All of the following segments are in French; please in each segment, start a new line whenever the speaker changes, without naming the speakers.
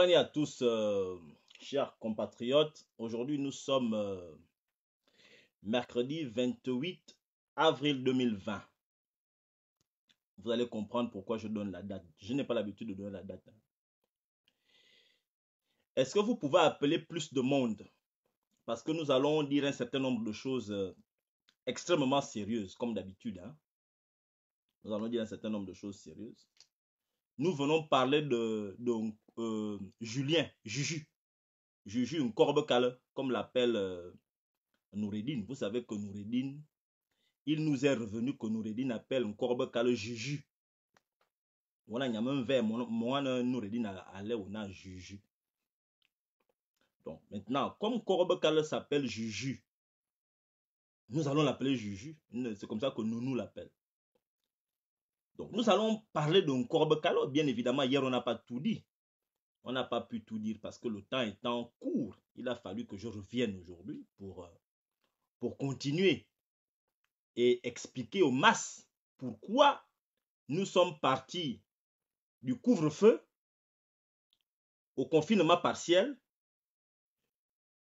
année à tous, euh, chers compatriotes. Aujourd'hui, nous sommes euh, mercredi 28 avril 2020. Vous allez comprendre pourquoi je donne la date. Je n'ai pas l'habitude de donner la date. Est-ce que vous pouvez appeler plus de monde Parce que nous allons dire un certain nombre de choses euh, extrêmement sérieuses, comme d'habitude. Hein. Nous allons dire un certain nombre de choses sérieuses. Nous venons parler de, de euh, Julien, Juju. Juju, une corbe cale, comme l'appelle euh, Noureddin. Vous savez que Noureddin, il nous est revenu que Noureddin appelle un corbe cale Juju. Voilà, il y a même un verre. Moi, Noureddin allait on a Juju. Donc, maintenant, comme corbe cale s'appelle Juju, nous allons l'appeler Juju. C'est comme ça que nous nous l'appelle. Donc, nous allons parler d'un corbe cale Bien évidemment, hier, on n'a pas tout dit. On n'a pas pu tout dire parce que le temps est en cours. il a fallu que je revienne aujourd'hui pour, euh, pour continuer et expliquer aux masses pourquoi nous sommes partis du couvre-feu au confinement partiel.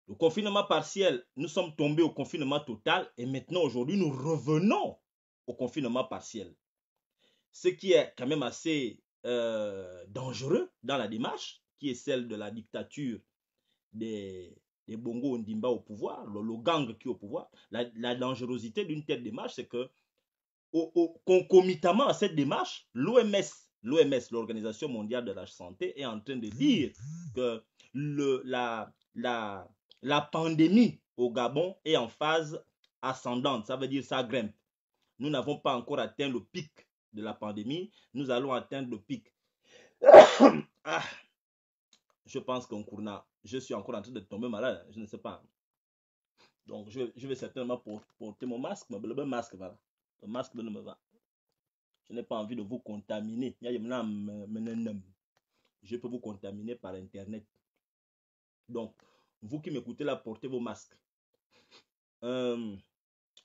Le confinement partiel, nous sommes tombés au confinement total et maintenant aujourd'hui nous revenons au confinement partiel. Ce qui est quand même assez euh, dangereux dans la démarche, qui est celle de la dictature des, des Bongo Ndimba au pouvoir, le, gang qui est au pouvoir, la, la dangerosité d'une telle démarche, c'est que, au, au, concomitamment à cette démarche, l'OMS, l'OMS, l'Organisation mondiale de la santé, est en train de dire que le, la, la, la pandémie au Gabon est en phase ascendante, ça veut dire ça grimpe. Nous n'avons pas encore atteint le pic de la pandémie, nous allons atteindre le pic. ah je pense qu'on courna je suis encore en train de tomber malade, je ne sais pas. Donc, je, je vais certainement porter mon masque, mon masque, voilà. Le masque ne me va. Je n'ai pas envie de vous contaminer. Je peux vous contaminer par Internet. Donc, vous qui m'écoutez là, portez vos masques. Euh,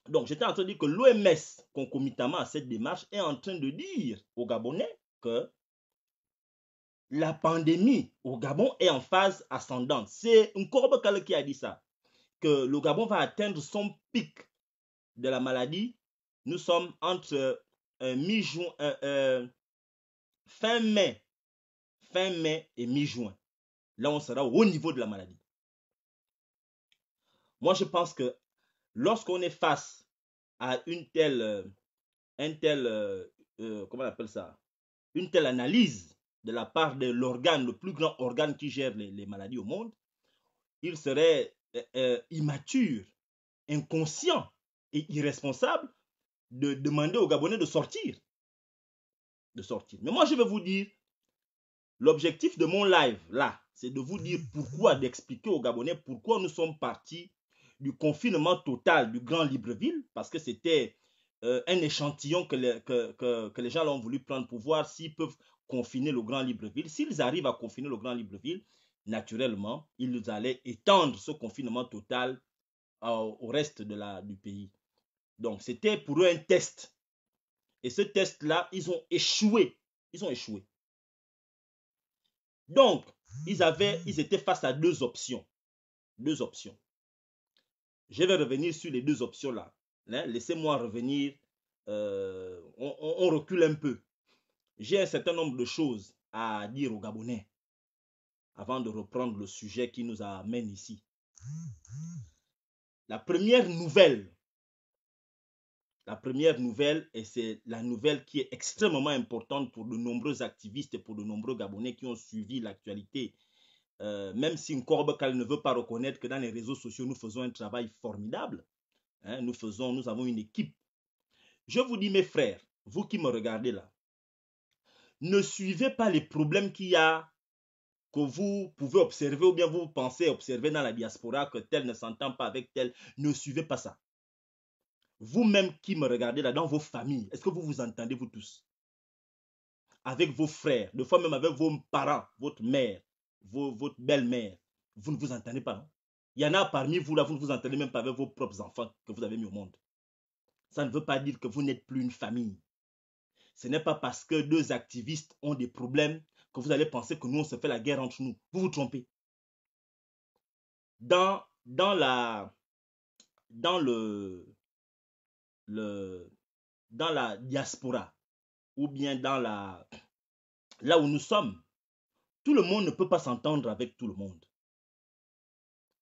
donc, j'étais en train de dire que l'OMS, concomitamment à cette démarche, est en train de dire aux Gabonais que la pandémie au Gabon est en phase ascendante. C'est une courbe qui a dit ça, que le Gabon va atteindre son pic de la maladie. Nous sommes entre euh, mi-juin, euh, euh, fin mai, fin mai et mi-juin. Là, on sera au haut niveau de la maladie. Moi, je pense que lorsqu'on est face à une telle, comment on appelle ça, une telle analyse, de la part de l'organe, le plus grand organe qui gère les, maladies au monde, il serait euh, euh, immature, inconscient et irresponsable de demander aux Gabonais de sortir. De sortir. Mais moi, je vais vous dire, l'objectif de mon live, là, c'est de vous dire pourquoi, d'expliquer aux Gabonais pourquoi nous sommes partis du confinement total du Grand Libreville, parce que c'était euh, un échantillon que les, que, que, que les gens l'ont voulu prendre pour voir s'ils peuvent confiner le Grand Libreville, s'ils arrivent à confiner le Grand Libreville, naturellement, ils allaient étendre ce confinement total euh, au reste de la, du pays. Donc, c'était pour eux un test. Et ce test-là, ils ont échoué. Ils ont échoué. Donc, ils, avaient, ils étaient face à deux options. Deux options. Je vais revenir sur les deux options-là. Hein, laissez-moi revenir. Euh, on recule un peu. J'ai un certain nombre de choses à dire aux Gabonais avant de reprendre le sujet qui nous amène ici. La première nouvelle, la première nouvelle, et c'est la nouvelle qui est extrêmement importante pour de nombreux activistes et pour de nombreux Gabonais qui ont suivi l'actualité, euh, même si corbe qu'elle ne veut pas reconnaître que dans les réseaux sociaux, nous faisons un travail formidable. Hein, nous faisons, nous avons une équipe. Je vous dis, mes frères, vous qui me regardez là, ne suivez pas les problèmes qu'il y a, que vous pouvez observer ou bien vous pensez observer dans la diaspora, que tel ne s'entend pas avec tel. Ne suivez pas ça. Vous-même qui me regardez là, dans vos familles, est-ce que vous vous entendez, vous tous Avec vos frères, des fois même avec vos parents, votre mère, votre belle-mère, vous ne vous entendez pas, non Il y en a parmi vous là, vous ne vous entendez même pas avec vos propres enfants que vous avez mis au monde. Ça ne veut pas dire que vous n'êtes plus une famille. Ce n'est pas parce que deux activistes ont des problèmes que vous allez penser que nous, on se fait la guerre entre nous. Vous vous trompez. Dans, dans, la, dans, le, le, dans la diaspora, ou bien dans la, là où nous sommes, tout le monde ne peut pas s'entendre avec tout le monde.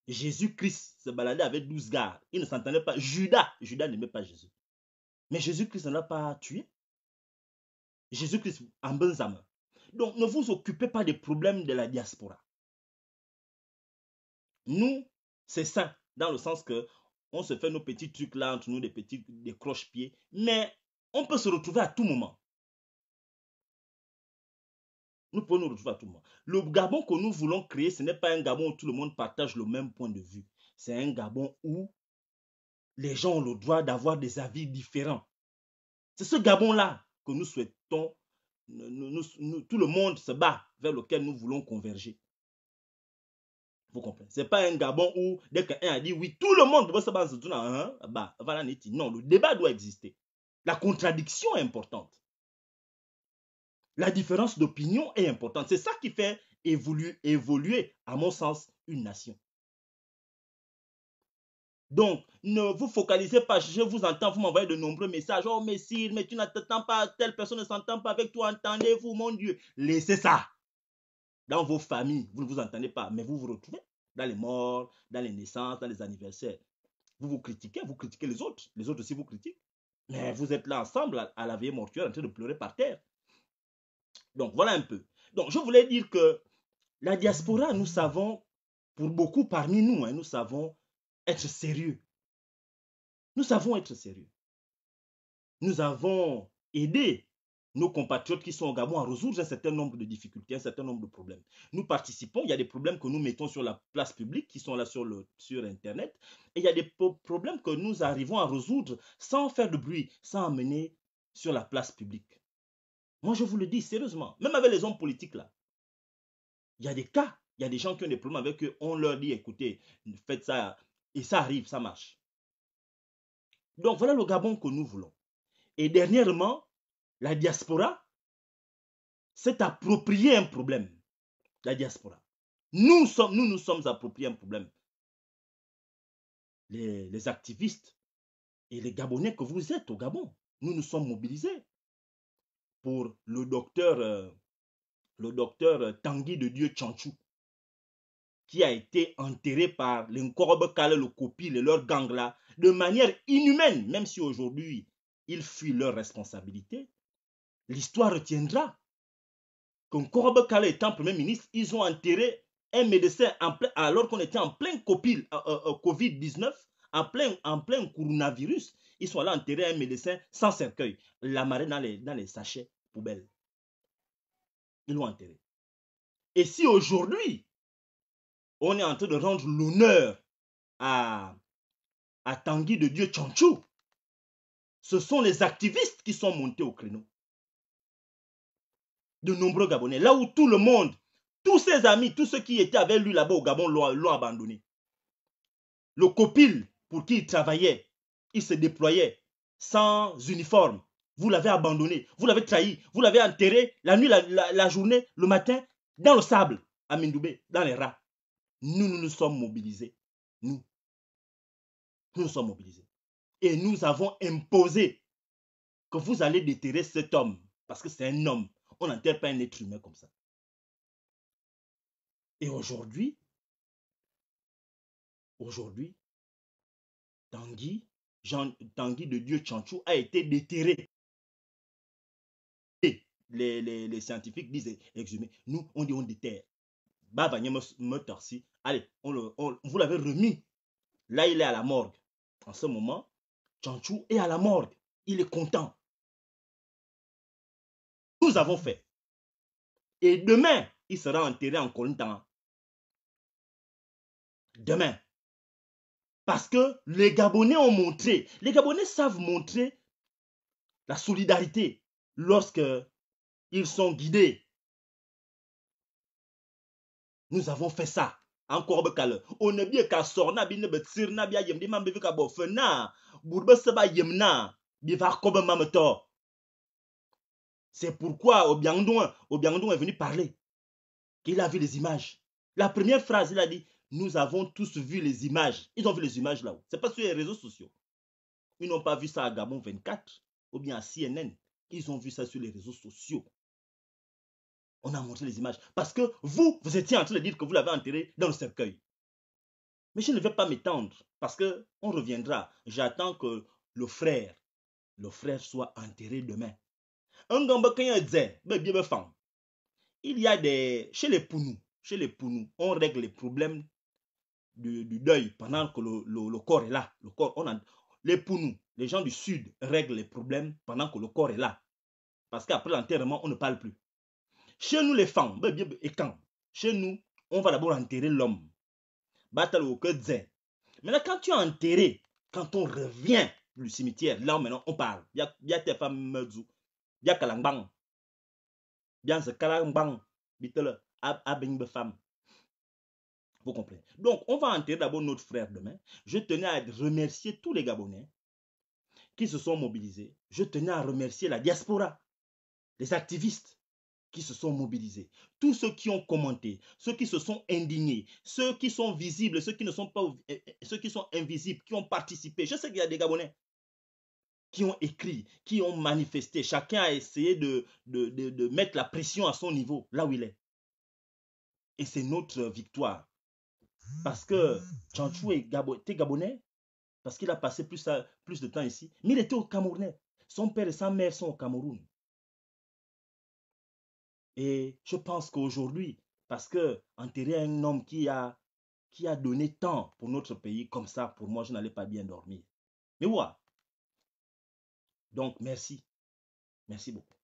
Jésus-Christ se baladait avec douze gars. Il ne s'entendait pas. Judas, Judas n'aimait pas Jésus. Mais Jésus-Christ ne l'a pas tué. Jésus-Christ en Benjamin. Donc ne vous occupez pas des problèmes de la diaspora. Nous, c'est ça, dans le sens que on se fait nos petits trucs là entre nous, des petits des croche-pieds, mais on peut se retrouver à tout moment. Nous pouvons nous retrouver à tout moment. Le Gabon que nous voulons créer, ce n'est pas un Gabon où tout le monde partage le même point de vue. C'est un Gabon où les gens ont le droit d'avoir des avis différents. C'est ce Gabon-là que nous souhaitons, tout le monde se bat vers lequel nous voulons converger. Vous comprenez Ce n'est pas un Gabon où dès qu'un a dit oui, tout le monde doit se battre. Hein? Ah bah, non, le débat doit exister. La contradiction est importante. La différence d'opinion est importante. C'est ça qui fait évoluer, à mon sens, une nation. Donc, ne vous focalisez pas. Je vous entends, vous m'envoyez de nombreux messages. Oh, Messire, mais tu n'entends pas, telle personne ne s'entend pas avec toi. Entendez-vous, mon Dieu. Laissez ça. Dans vos familles, vous ne vous entendez pas, mais vous vous retrouvez dans les morts, dans les naissances, dans les anniversaires. Vous vous critiquez, vous critiquez les autres. Les autres aussi vous critiquent. Mais vous êtes là ensemble à la veille mortuaire en train de pleurer par terre. Donc voilà un peu. Donc je voulais dire que la diaspora, nous savons, pour beaucoup parmi nous, hein, nous savons être sérieux. Nous savons être sérieux. Nous avons aidé nos compatriotes qui sont au Gabon à résoudre un certain nombre de difficultés, un certain nombre de problèmes. Nous participons, il y a des problèmes que nous mettons sur la place publique, qui sont là sur, sur Internet, et il y a des problèmes que nous arrivons à résoudre sans faire de bruit, sans amener sur la place publique. Moi, je vous le dis sérieusement, même avec les hommes politiques là, il y a des cas, il y a des gens qui ont des problèmes avec eux, on leur dit, écoutez, faites ça, et ça arrive, ça marche. Donc voilà le Gabon que nous voulons. Et dernièrement, la diaspora s'est appropriée un problème. La diaspora. Nous sommes, nous, nous sommes appropriés un problème. Les, activistes et les Gabonais que vous êtes au Gabon, nous nous sommes mobilisés pour le docteur, euh, le docteur Tanguy de Dieu Tchanchou qui a été enterré par les Kale, le Kopil et leur gang là, de manière inhumaine, même si aujourd'hui ils fuient leur responsabilité, l'histoire retiendra Kale étant Premier ministre, ils ont enterré un médecin en plein, alors qu'on était en plein copil, euh, euh, euh, Covid-19, en plein, en plein coronavirus. Ils sont allés enterrer un médecin sans cercueil, la dans les, dans les sachets poubelles. Ils l'ont enterré. Et si aujourd'hui, on est en train de rendre l'honneur à, à Tanguy de Dieu Chanchou. Ce sont les activistes qui sont montés au créneau. De nombreux Gabonais, là où tout le monde, tous ses amis, tous ceux qui étaient avec lui là-bas au Gabon l'ont abandonné. Le copil pour qui il travaillait, il se déployait sans uniforme. Vous l'avez abandonné, vous l'avez trahi, vous l'avez enterré la nuit, la, la, journée, le matin, dans le sable, à Mindoubé, dans les rats nous, nous nous sommes mobilisés. Nous. Nous nous sommes mobilisés. Et nous avons imposé que vous allez déterrer cet homme. Parce que c'est un homme. On n'enterre pas un être humain comme ça.
Et aujourd'hui, aujourd'hui, Tanguy, Tanguy de Dieu Chanchou a été déterré.
Et les, les, les, scientifiques disent eh, exhumé. Nous, on dit on déterre. Bah me, me Allez, on vous l'avez remis. Là, il est à la morgue. En ce moment, Chanchou est à la morgue. Il est content.
Nous avons fait. Et demain, il sera enterré en content. Demain.
Parce que les Gabonais ont montré, les Gabonais savent montrer la solidarité lorsque ils sont guidés nous avons fait ça. Encore On ne bien qu'à bien bien yem bofena. yemna. Bivar mameto. C'est pourquoi Obiang Obiangdouin est venu parler. Qu'il a vu les images. La première phrase, il a dit Nous avons tous vu les images. Ils ont vu les images là-haut. Ce n'est pas sur les réseaux sociaux. Ils n'ont pas vu ça à Gabon 24 ou bien à CNN. Ils ont vu ça sur les réseaux sociaux. On a montré les images. Parce que vous, vous étiez en train de dire que vous l'avez enterré dans le cercueil. Mais je ne vais pas m'étendre parce que on reviendra. J'attends que le frère, le frère soit enterré demain. Un Il y a des... Chez les Pounou, chez les pounous, on règle les problèmes du, deuil pendant que le, corps est là. Le corps, les Pounous, les gens du sud règlent les problèmes pendant que le corps est là. Parce qu'après l'enterrement, on ne parle plus. Chez nous, les femmes, ben, et quand Chez nous, on va d'abord enterrer l'homme. Battle au Maintenant, quand tu es enterré, quand on revient du cimetière, là, maintenant, on parle. Il y a, tes femmes Il y a Il y a femme. Vous comprenez Donc, on va enterrer d'abord notre frère demain. Je tenais à remercier tous les Gabonais qui se sont mobilisés. Je tenais à remercier la diaspora, les activistes qui se sont mobilisés, tous ceux qui ont commenté, ceux qui se sont indignés, ceux qui sont visibles, ceux qui ne sont pas, euh, euh, ceux qui sont invisibles, qui ont participé. Je sais qu'il y a des Gabonais qui ont écrit, qui ont manifesté. Chacun a essayé de, de, mettre la pression à son niveau, là où il est. Et c'est notre victoire. Parce que Chantou est Gabonais, parce qu'il a passé plus, plus de temps ici, mais il était au Camerounais. Son père et sa mère sont au Cameroun. Et je pense qu'aujourd'hui, parce que enterrer un homme qui a, qui a donné tant pour notre pays, comme ça, pour moi, je n'allais pas bien dormir. Mais voilà. Donc, merci. Merci beaucoup.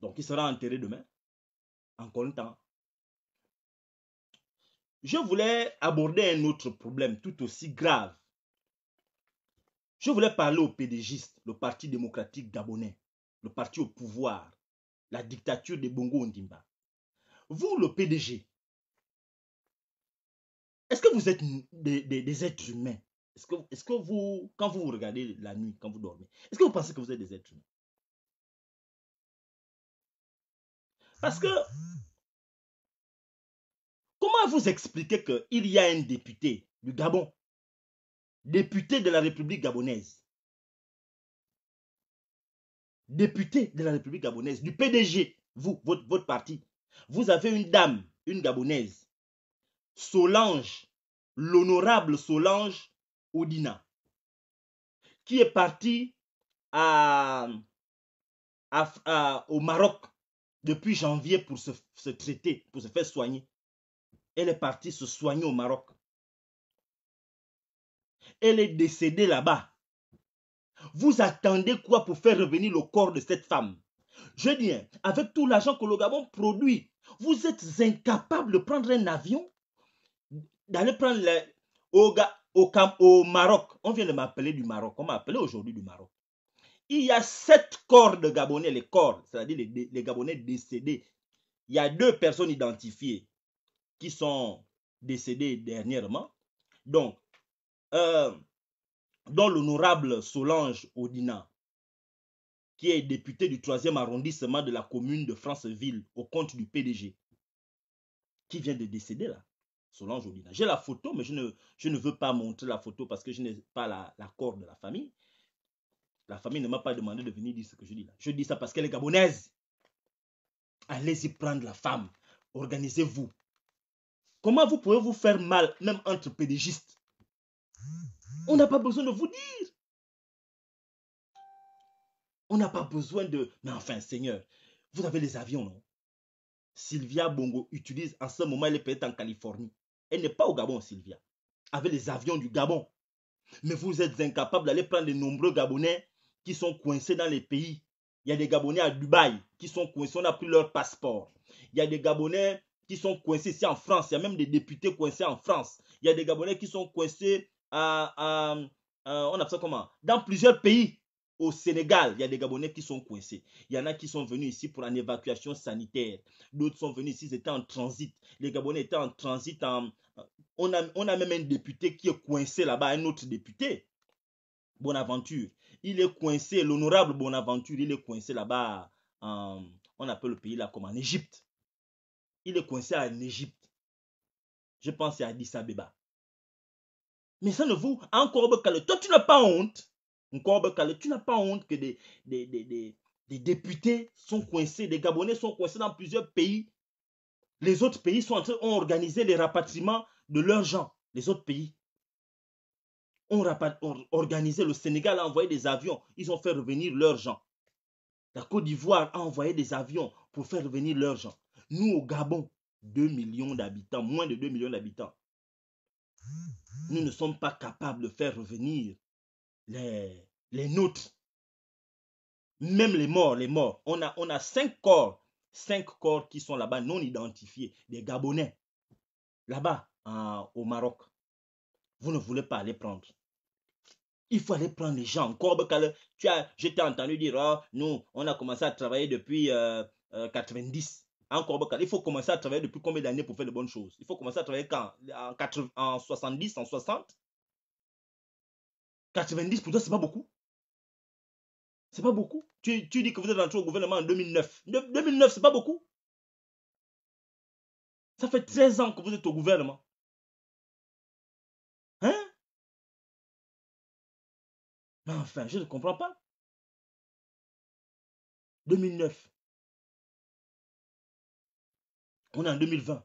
Donc, il sera enterré demain, encore un temps. Je voulais aborder un autre problème tout aussi grave. Je voulais parler au PDGiste, le Parti démocratique gabonais, le parti au pouvoir, la dictature de Bongo Ondimba. Vous, le PDG, est-ce que vous êtes des, êtres humains Est-ce que, est que vous, quand vous vous regardez la nuit, quand vous dormez, est-ce que vous pensez que vous êtes
des êtres humains Parce que, comment vous expliquez qu'il y a un député du Gabon, député de la République gabonaise,
député de la République gabonaise, du PDG, vous, votre, votre parti, vous avez une dame, une gabonaise, Solange, l'honorable Solange Odina, qui est partie au Maroc depuis janvier pour se traiter, pour se faire soigner. Elle est partie se soigner au Maroc. Elle est décédée là-bas. Vous attendez quoi pour faire revenir le corps de cette femme Je dis, hein, avec tout l'argent que le Gabon produit, vous êtes incapable de prendre un avion, d'aller prendre le, au, au Maroc. On vient de m'appeler du Maroc. On m'a appelé aujourd'hui du Maroc. Il y a sept corps de Gabonais, les corps, c'est-à-dire les, Gabonais décédés. Il y a deux personnes identifiées qui sont décédées dernièrement. Donc, euh, dont l'honorable Solange Odina, qui est député du 3e arrondissement de la commune de Franceville, au compte du PDG, qui vient de décéder là. Solange Odina. J'ai la photo, mais je ne, je ne, veux pas montrer la photo parce que je n'ai pas l'accord de la famille. La famille ne m'a pas demandé de venir dire ce que je dis là. Je dis ça parce qu'elle est gabonaise. Allez-y prendre la femme. Organisez-vous. Comment vous pouvez vous faire mal, même entre pédégistes on n'a pas besoin de vous dire. On n'a pas besoin de... Mais enfin, Seigneur, vous avez les avions, non Sylvia Bongo utilise en ce moment, elle est peut en Californie. Elle n'est pas au Gabon, Sylvia. Avec les avions du Gabon. Mais vous êtes incapable d'aller prendre les nombreux Gabonais qui sont coincés dans les pays. Il y a des Gabonais à Dubaï qui sont coincés, on a pris leur passeport. Il y a des Gabonais qui sont coincés ici en France. Il y a même des députés coincés en France. Il y a des Gabonais qui sont coincés on a ça comment Dans plusieurs pays. Au Sénégal, il y a des Gabonais qui sont coincés. Il y en a qui sont venus ici pour une évacuation sanitaire. D'autres sont venus ici, ils étaient en transit. Les Gabonais étaient en transit. En... On, a, on a même un député qui est coincé là-bas, un autre député. Bonaventure. Il est coincé, l'honorable Bonaventure, il est coincé là-bas. On appelle le pays là comme en Égypte. Il est coincé en Égypte. Je pense à Addis Abeba. Mais ça ne vaut encore que Toi, tu n'as pas honte. Encore tu n'as pas honte que des, des, députés sont coincés, des Gabonais sont coincés dans plusieurs pays. Les autres pays sont ont organisé les rapatriements de leurs gens, les autres pays. ont organisé, le Sénégal a envoyé des avions, ils ont fait revenir leurs gens. La Côte d'Ivoire a envoyé des avions pour faire revenir leurs gens. Nous, au Gabon, 2 millions d'habitants, moins de 2 millions d'habitants. Nous ne sommes pas capables de faire revenir les, les nôtres. Même les morts, les morts. On a, on a cinq corps, cinq corps qui sont là-bas non identifiés, des Gabonais, là-bas au Maroc. Vous ne voulez pas aller prendre. Il faut aller prendre les gens. Corbe, tu as, je t'ai entendu dire, oh, nous, on a commencé à travailler depuis 1990. Euh, 90. Euh, encore il faut commencer à travailler depuis combien d'années pour faire de bonnes choses Il faut commencer à travailler quand en, 70, en 60
90 pour toi, c'est pas beaucoup. C'est pas beaucoup. Tu, tu, dis que vous êtes rentré au gouvernement en 2009. 2009, c'est pas beaucoup. Ça fait 13 ans que vous êtes au gouvernement. Hein Mais enfin, je ne comprends pas. 2009. On est en 2020.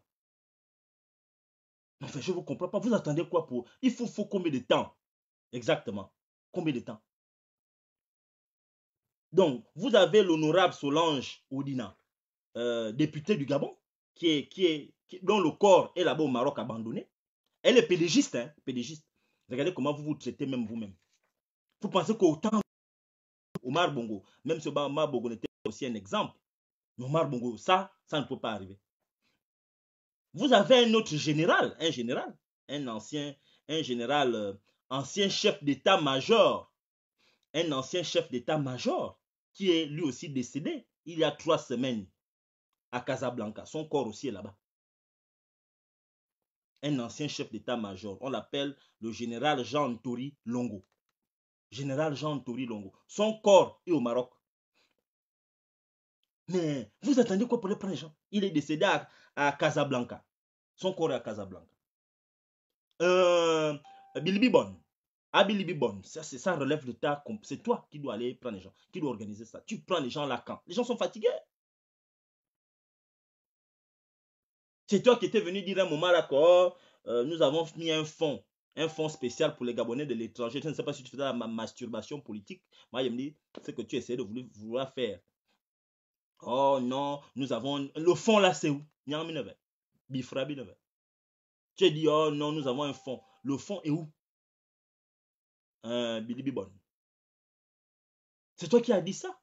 Enfin, je ne vous comprends pas. Vous attendez quoi pour... Il faut,
faut combien de temps Exactement. Combien de temps Donc, vous avez l'honorable Solange Odina, euh, députée du Gabon, qui est, qui est, dont le corps est là-bas au Maroc abandonné. Elle est pédégiste, hein, Regardez comment vous vous traitez même vous-même. Vous pensez qu'autant Omar Bongo, même si Omar Bongo n'était aussi un exemple, Omar Bongo, ça, ça ne peut pas arriver. Vous avez un autre général, un général, un ancien, un général, euh, ancien chef d'état-major, un ancien chef d'état-major qui est lui aussi décédé il y a trois semaines à Casablanca. Son corps aussi est là-bas. Un ancien chef d'état-major. On l'appelle le général Jean tori Longo. Général Jean tori Longo. Son corps est au Maroc. Mais vous attendez quoi pour le prendre Il est décédé à, à Casablanca. Son corps est à Casablanca.
Euh,
Bilibibon. À ah, ça, ça relève de ta... C'est toi qui dois aller prendre les gens, qui dois organiser ça. Tu prends les gens là quand Les gens sont fatigués. C'est toi qui étais venu dire un moment d'accord, euh, nous avons mis un fonds, un fonds spécial pour les Gabonais de l'étranger. Je ne sais pas si tu faisais la masturbation politique. Moi, il me dit ce que tu essayes de vouloir, faire. Oh non, nous avons. Le fonds là, c'est où Bifra Tu dit oh non, nous avons un fonds. Le fonds est où
euh, C'est toi qui as dit ça.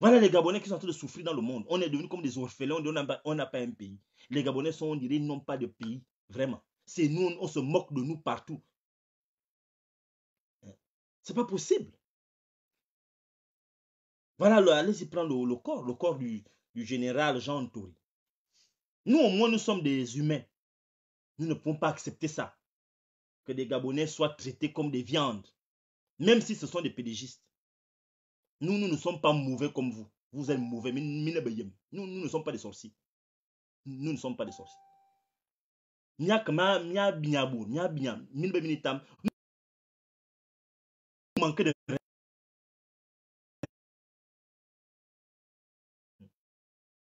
Voilà les Gabonais qui sont en train de souffrir dans le monde. On est devenus comme des
orphelins, on n'a pas un pays. Les Gabonais sont, on dirait, n'ont pas de pays. Vraiment. C'est nous, on se
moque de nous partout. Hein? C'est pas possible. Voilà, allez-y prends le, corps, le corps du, du général
Jean Toury. Nous, au moins, nous sommes des humains. Nous ne pouvons pas accepter ça. Que des Gabonais soient traités comme des viandes, même si ce sont des pédégistes. Nous, nous ne sommes pas mauvais comme vous. Vous êtes mauvais. Nous, nous ne sommes pas des sorciers. Nous ne sommes pas des sorciers. Nous
manquons de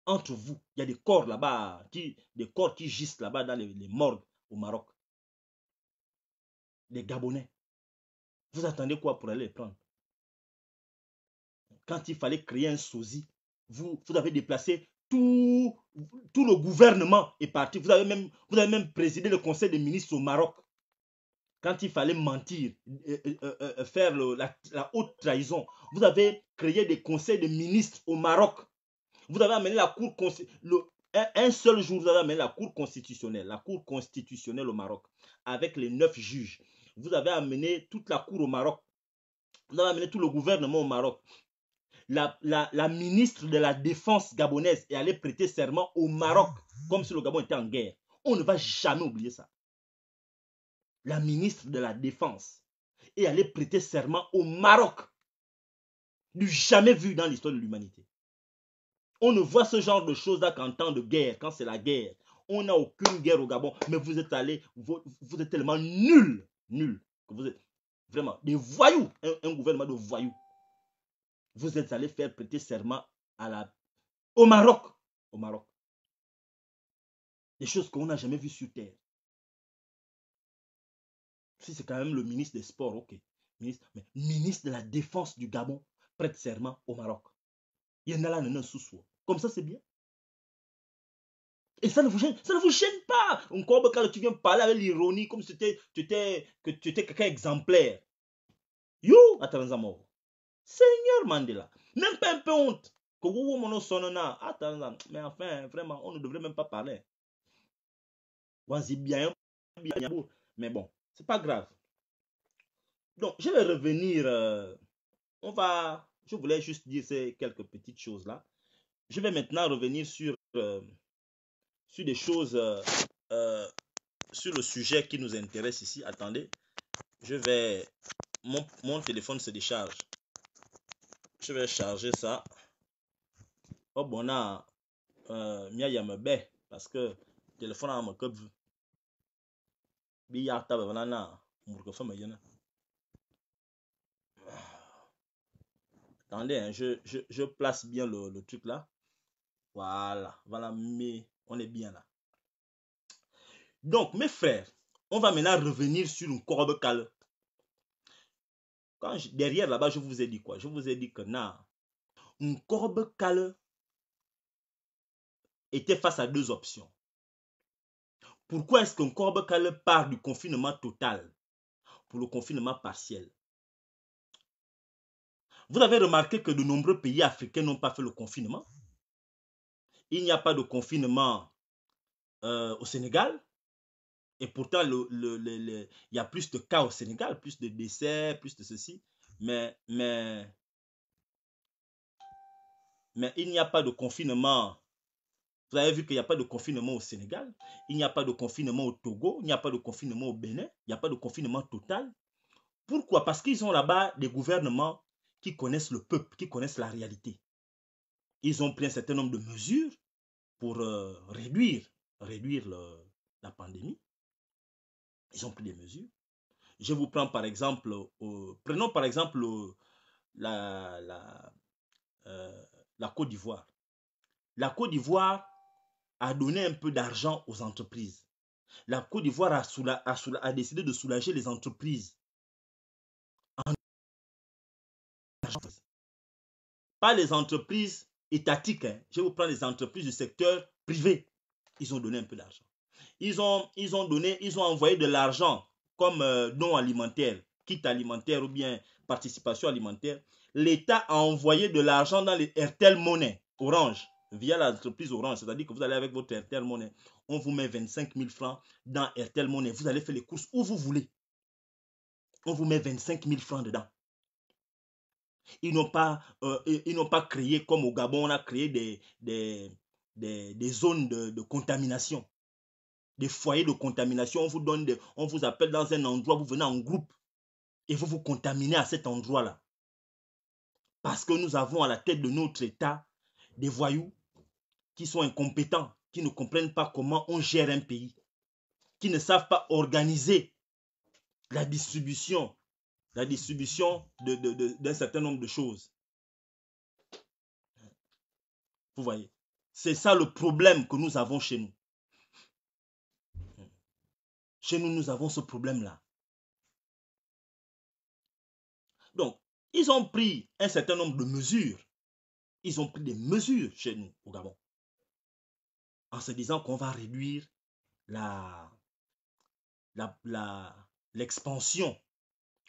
entre vous. Il y a des corps là-bas, des corps qui gisent là-bas dans les, morgues au Maroc.
Des Gabonais. Vous attendez quoi pour aller les prendre Quand il fallait créer un sosie, vous, vous avez déplacé
tout,
tout le gouvernement est parti. Vous avez, même, vous avez même présidé le conseil des ministres au Maroc. Quand il fallait mentir, euh, euh, euh, faire la, haute trahison, vous avez créé des conseils de ministres au Maroc vous avez amené la cour le, un, seul jour, vous avez amené la cour constitutionnelle, la cour constitutionnelle au Maroc, avec les neuf juges. Vous avez amené toute la cour au Maroc. Vous avez amené tout le gouvernement au Maroc. La, la ministre de la Défense gabonaise est allée prêter serment au Maroc, comme si le Gabon était en guerre. On ne va jamais oublier ça. La ministre de la Défense est allée prêter serment au Maroc du jamais vu dans l'histoire de l'humanité. On ne voit ce genre de choses-là qu'en temps de guerre, quand c'est la guerre. On n'a aucune guerre au Gabon, mais vous êtes allés, vous, êtes tellement nuls, nuls, que vous êtes vraiment des voyous, un, gouvernement de voyous. Vous êtes allés faire prêter serment à au Maroc, au Maroc. Des choses qu'on n'a jamais vues sur Terre. Si c'est quand même le ministre des Sports, ok. mais ministre de la Défense du Gabon prête serment au Maroc il y en Yandala sous soi Comme ça, c'est bien. Et ça ne vous gêne, ça ne vous gêne pas. Encore quand tu viens parler avec l'ironie, comme si tu étais, tu étais, que tu étais quelqu'un exemplaire. Yo, Seigneur Mandela. Même pas un peu honte. que vous, attends Mais enfin, vraiment, on ne devrait même pas parler. Mais bon, c'est pas grave. Donc, je vais revenir. Euh, on va je voulais juste dire ces quelques petites choses-là. Je vais maintenant revenir sur, euh, sur des choses, euh, euh, sur le sujet qui nous intéresse ici. Attendez, je vais... Mon, téléphone se décharge. Je vais charger ça. Oh, bon, on mia parce que téléphone a un Attendez, hein, je, place bien le, truc là. Voilà, voilà, mais on est bien là. Donc, mes frères, on va maintenant revenir sur une corbe cale. Quand derrière là-bas, je vous ai dit quoi Je vous ai dit que non, une corbe cale était face à deux options. Pourquoi est-ce qu'une corbe cale part du confinement total pour le confinement partiel vous avez remarqué que de nombreux pays africains n'ont pas fait le confinement. Il n'y a pas de confinement euh, au Sénégal. Et pourtant, il y a plus de cas au Sénégal, plus de décès, plus de ceci. Mais, mais, mais il n'y a pas de confinement. Vous avez vu qu'il n'y a pas de confinement au Sénégal, il n'y a pas de confinement au Togo, il n'y a pas de confinement au Bénin, il n'y a pas de confinement total. Pourquoi Parce qu'ils ont là-bas des gouvernements qui connaissent le peuple, qui connaissent la réalité. Ils ont pris un certain nombre de mesures pour euh, réduire, réduire la pandémie. Ils ont pris des mesures. Je vous prends par exemple, prenons par exemple la, euh, la, Côte d'Ivoire. La Côte d'Ivoire a donné un peu d'argent aux entreprises. La Côte d'Ivoire a, a, a, décidé de soulager les entreprises Pas les entreprises étatiques. Hein. Je vous prends les entreprises du secteur privé. Ils ont donné un peu d'argent. Ils ont, ils ont donné, ils ont envoyé de l'argent comme euh, don alimentaire, kit alimentaire ou bien participation alimentaire. L'État a envoyé de l'argent dans les RTL Monnaie, Orange, via l'entreprise Orange. C'est-à-dire que vous allez avec votre RTL Monnaie, on vous met 25 000 francs dans RTL Monnaie. Vous allez faire les courses où vous voulez. On vous met 25 000 francs dedans. Ils n'ont pas, euh, n'ont pas créé, comme au Gabon, on a créé des, des, des, zones de, contamination, des foyers de contamination. vous, on vous appelle dans un endroit, vous venez en groupe et vous vous contaminez à cet endroit-là. Parce que nous avons à la tête de notre État des voyous qui sont incompétents, qui ne comprennent pas comment on gère un pays, qui ne savent pas organiser la distribution la distribution d'un certain nombre de choses. Vous voyez C'est ça le problème que nous avons chez nous. Chez nous, nous avons ce
problème-là. Donc, ils ont pris un certain nombre de mesures. Ils ont pris des mesures chez nous, au Gabon.
En se disant qu'on va réduire la, l'expansion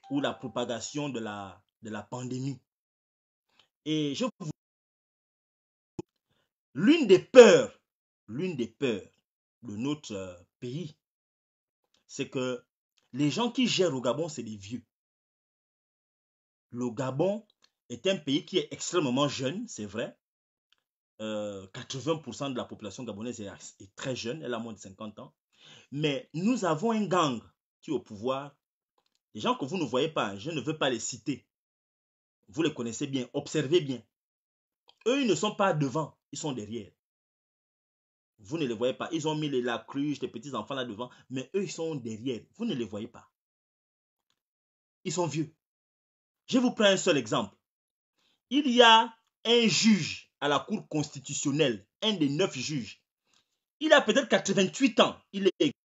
ou la propagation de la, de la pandémie. Et je l'une des peurs, l'une des peurs de notre euh, pays, c'est que les gens qui gèrent au Gabon, c'est des vieux. Le Gabon est un pays qui est extrêmement jeune, c'est vrai. 80% euh, de la population gabonaise est, est, très jeune, elle a moins de 50 ans. Mais nous avons un gang qui est au pouvoir les gens que vous ne voyez pas, je ne veux pas les citer. Vous les connaissez bien, observez bien. Eux, ils ne sont pas devant, ils sont derrière. Vous ne les voyez pas. Ils ont mis les, la cruche, les petits enfants là devant, mais eux, ils sont derrière. Vous ne les voyez pas. Ils sont vieux. Je vous prends un seul exemple. Il y a un juge à la Cour constitutionnelle, un des neuf juges. Il a peut-être 88 ans. Il est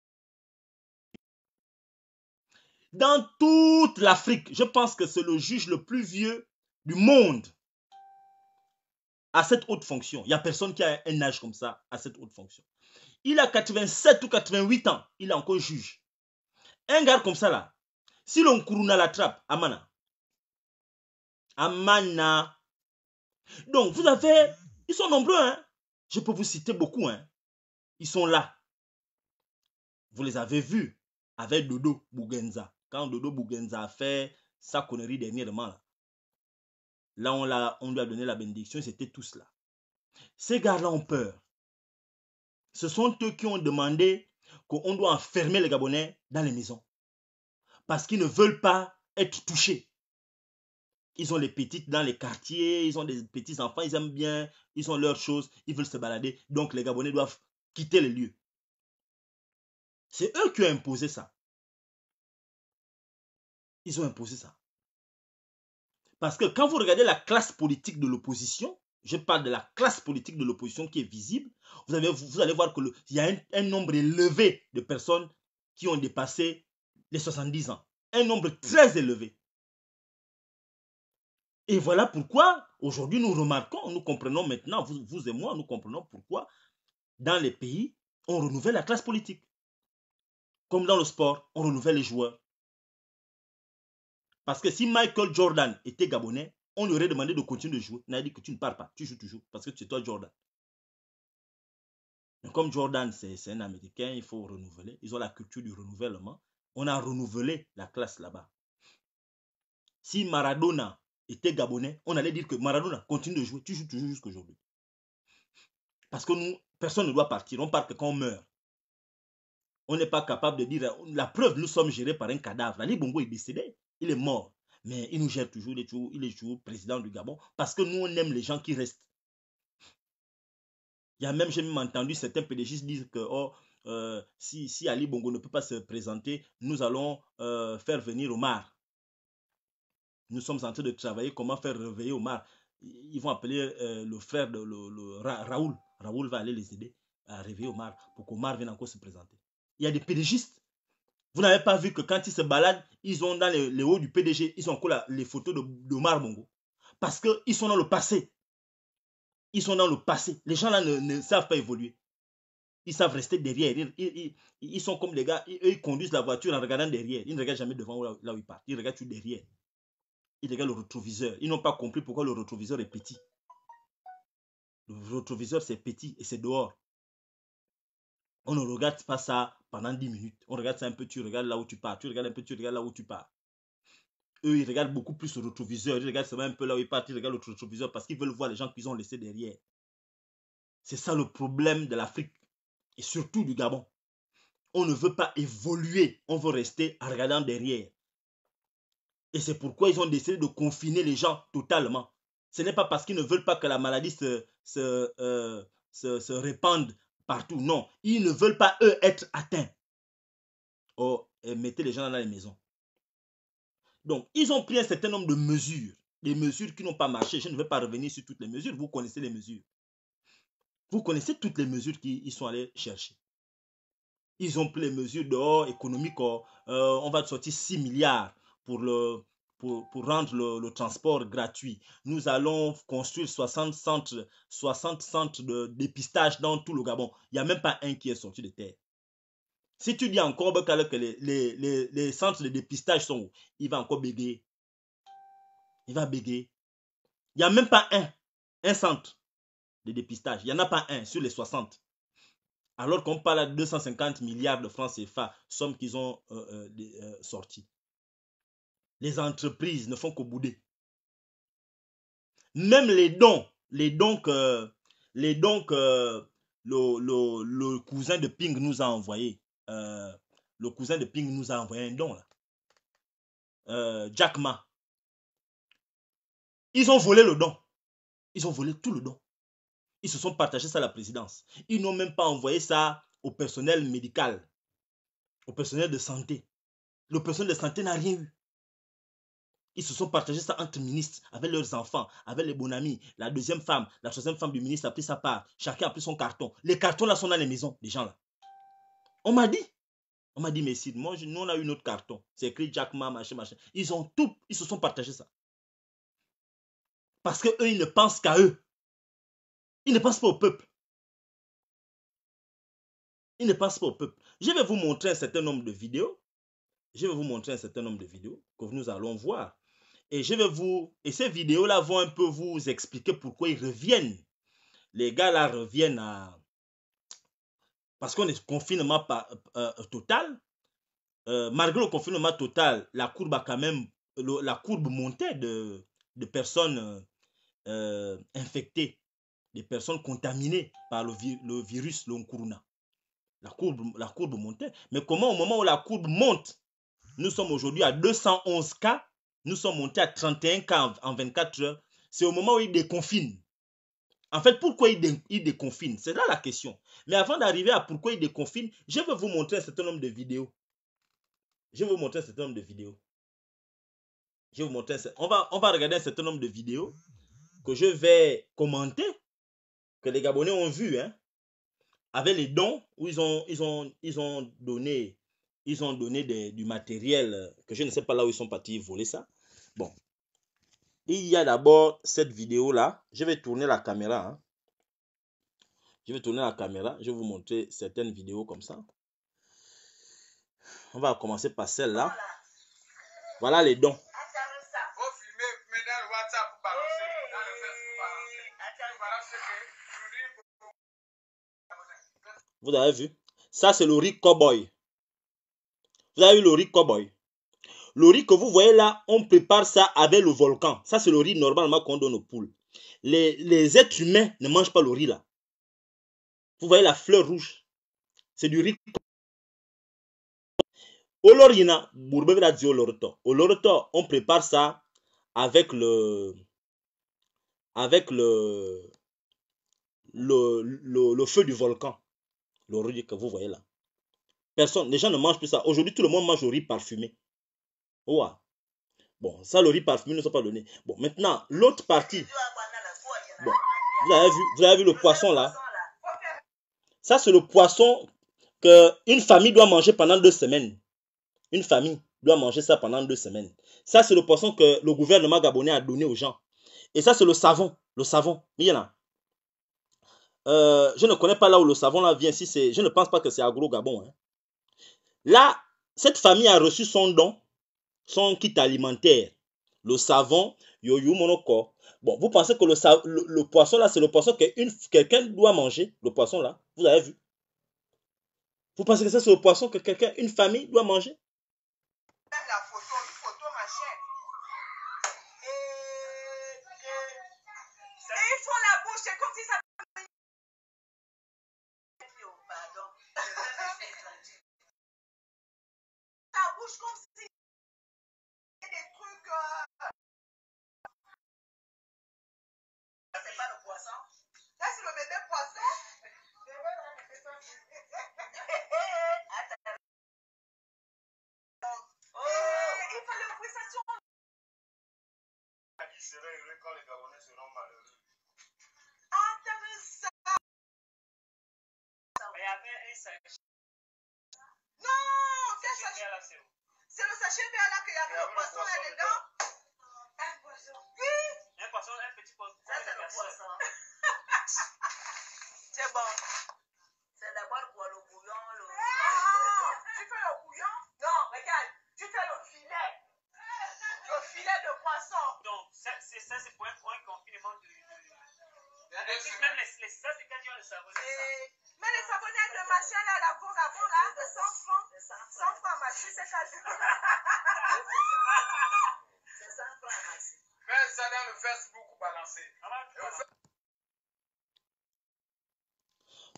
dans toute l'Afrique. Je pense que c'est le juge le plus vieux du monde à cette haute fonction. Il n'y a personne qui a un âge comme ça à cette haute fonction. Il a 87 ou 88 ans, il est encore juge. Un gars comme ça là, si l'on couronne la trappe, Amana. Amana. Donc vous avez, ils sont nombreux, hein. Je peux vous citer beaucoup, hein. Ils sont là. Vous les avez vus avec Dodo Bougenza quand Dodo Bouguenza a fait sa connerie dernièrement, là, on, on lui a donné la bénédiction, c'était tout cela. Ces gars-là ont peur. Ce sont eux qui ont demandé qu'on doit enfermer les Gabonais dans les maisons. Parce qu'ils ne veulent pas être touchés. Ils ont les petites dans les quartiers, ils ont des petits enfants, ils aiment bien, ils ont leurs choses, ils veulent se balader. Donc les
Gabonais doivent quitter les lieux. C'est eux qui ont imposé ça. Ils ont imposé ça. Parce que quand vous
regardez la classe politique de l'opposition, je parle de la classe politique de l'opposition qui est visible, vous, allez voir qu'il y a un, nombre élevé de personnes qui ont dépassé les 70 ans. Un nombre très élevé. Et voilà pourquoi, aujourd'hui, nous remarquons, nous comprenons maintenant, vous, vous et moi, nous comprenons pourquoi, dans les pays, on renouvelle la classe politique. Comme dans le sport, on renouvelle les joueurs. Parce que si Michael Jordan était gabonais, on lui aurait demandé de continuer de jouer. On a dit que tu ne pars pas, tu joues toujours, parce que c'est toi Jordan. Mais comme Jordan, c'est un Américain, il faut renouveler. Ils ont la culture du renouvellement. On a renouvelé la classe là-bas. Si Maradona était gabonais, on allait dire que Maradona continue de jouer, tu joues toujours jusqu'à aujourd'hui. Parce que nous, personne ne doit partir. On part que quand on meurt. On n'est pas capable de dire. La preuve, nous sommes gérés par un cadavre. Ali Bongo est décédé. Il est mort. Mais il nous gère toujours, il est toujours, président du Gabon. Parce que nous, on aime les gens qui restent. Il y a même, j'ai même entendu certains pédégistes dire que oh, euh, si, Ali Bongo ne peut pas se présenter, nous allons euh, faire venir Omar. Nous sommes en train de travailler comment faire réveiller Omar. Ils vont appeler euh, le frère de Raoul. Raoul va aller les aider à réveiller Omar pour qu'Omar vienne encore se présenter. Il y a des pédégistes vous n'avez pas vu que quand ils se baladent, ils ont dans les, hauts du PDG, ils ont encore les photos de, de mongo Parce qu'ils sont dans le passé. Ils sont dans le passé. Les gens-là ne, savent pas évoluer. Ils savent rester derrière. Ils, sont comme les gars, eux, ils, conduisent la voiture en regardant derrière. Ils ne regardent jamais devant là, là où ils partent. Ils regardent tout derrière. Ils regardent le retroviseur. Ils n'ont pas compris pourquoi le retroviseur est petit. Le retroviseur, c'est petit et c'est dehors. On ne regarde pas ça pendant 10 minutes. On regarde ça un peu, tu regardes là où tu pars. Tu regardes un peu, tu regardes là où tu pars. Eux, ils regardent beaucoup plus le rétroviseur. Ils regardent seulement un peu là où ils partent. Ils regardent le rétroviseur parce qu'ils veulent voir les gens qu'ils ont laissés derrière. C'est ça le problème de l'Afrique et surtout du Gabon. On ne veut pas évoluer. On veut rester en regardant derrière. Et c'est pourquoi ils ont décidé de confiner les gens totalement. Ce n'est pas parce qu'ils ne veulent pas que la maladie se, se, euh, se répande partout. Non, ils ne veulent pas, eux, être atteints. Oh, et mettez les gens dans les maisons. Donc, ils ont pris un certain nombre de mesures, des mesures qui n'ont pas marché. Je ne vais pas revenir sur toutes les mesures, vous connaissez les mesures. Vous connaissez toutes les mesures qu'ils sont allés chercher. Ils ont pris les mesures dehors économique. Oh, euh, on va sortir 6 milliards pour le, pour, rendre le, transport gratuit. Nous allons construire 60 centres, 60 centres de dépistage dans tout le Gabon. Il n'y a même pas un qui est sorti de terre. Si tu dis encore que les, les, centres de dépistage sont où, il va encore béguer. Il va béguer. Il n'y a même pas un, un centre de dépistage. Il n'y en a pas un sur les 60. Alors qu'on parle de 250 milliards de francs CFA, somme qu'ils ont euh, euh, euh sorti les entreprises ne font que bouder. Même les dons, les dons que, les dons le, cousin de Ping nous a envoyé. Euh, le cousin de Ping nous a envoyé un don là. Euh, Jack Ma. Ils ont volé le don. Ils ont volé tout le don. Ils se sont partagés ça à la présidence. Ils n'ont même pas envoyé ça au personnel médical, au personnel de santé. Le personnel de santé n'a rien eu. Ils se sont partagés ça entre ministres, avec leurs enfants, avec les bons amis. La deuxième femme, la troisième femme du ministre a pris sa part. Chacun a pris son carton. Les cartons là sont dans les maisons des gens là. On m'a dit. On m'a dit, mais si, moi, nous, on a eu notre carton. C'est écrit Jack Ma, machin, machin. Ils ont tout, ils se sont partagés ça. Parce que eux, ils ne pensent qu'à eux. Ils ne pensent pas au peuple. Ils ne pensent pas au peuple. Je vais vous montrer un certain nombre de vidéos. Je vais vous montrer un certain nombre de vidéos que nous allons voir. Et je vais vous, et ces vidéos-là vont un peu vous expliquer pourquoi ils reviennent. Les gars-là reviennent à, parce qu'on est confinement euh, total. Euh, malgré le confinement total, la courbe a quand même, la courbe montait de, de personnes euh, infectées, des personnes contaminées par le, virus, le corona. La courbe, la courbe montait. Mais comment au moment où la courbe monte, nous sommes aujourd'hui à 211 cas nous sommes montés à 31 cas en 24 heures. C'est au moment où ils déconfinent. En fait, pourquoi ils, déconfinent C'est là la question. Mais avant d'arriver à pourquoi ils déconfinent, je vais vous montrer un certain nombre de vidéos. Je vais vous montrer un certain nombre de vidéos. Je vais vous montrer. On, va, on va regarder un certain nombre de vidéos que je vais commenter, que les Gabonais ont vu, hein, avec les dons où ils ont, ils ont, ils ont donné, ils ont donné du matériel que je ne sais pas là où ils sont partis voler ça. Bon. Il y a d'abord cette vidéo-là. Je vais tourner la caméra. Hein. Je vais tourner la caméra. Je vais vous montrer certaines vidéos comme ça. On va commencer par celle-là. Voilà les dons. Vous avez vu Ça, c'est le Rick cowboy. Vous avez vu le Rick cowboy le riz que vous voyez là, on prépare ça avec le volcan. Ça, c'est le riz normalement qu'on donne aux poules. Les, les êtres humains ne mangent pas le riz là. Vous voyez la fleur rouge. C'est du riz Olorina, au on prépare ça avec le. avec le. le, le, feu du volcan. Le riz que vous voyez là. Personne, les gens ne mangent plus ça. Aujourd'hui, tout le monde mange au riz parfumé. Bon, ça, riz parfumé ne sont pas donnés Bon, maintenant, l'autre partie.
vous avez vu, le poisson là.
Ça, c'est le poisson qu'une famille doit manger pendant deux semaines. Une famille doit manger ça pendant deux semaines. Ça, c'est le poisson que le gouvernement gabonais a donné aux gens. Et ça, c'est le savon. Le savon. Il y en a. je ne connais pas là où le savon là vient. Si je ne pense pas que c'est Agro Gabon. Hein. Là, cette famille a reçu son don son kit alimentaire, le savon, yoyu monoko. Bon, vous pensez que le, poisson là, c'est le poisson que quelqu'un doit manger, le poisson là, vous avez vu. Vous pensez que c'est le poisson que quelqu'un, une famille doit manger
C'est le sachet vert là qu'il y avait le poisson là-dedans. Un poisson. Un poisson, un petit poisson. Ça, c'est le poisson. c'est bon. C'est d'abord quoi le bouillon le... Ah, ah, ah, tu fais le bouillon Non, regarde. Tu fais le filet. Le filet de poisson. Donc, ça, c'est pour un,
point confinement de. Même les, les, ça, c'est quand ils
Mais les savonnets de machin là, la bourre, la là, de sang.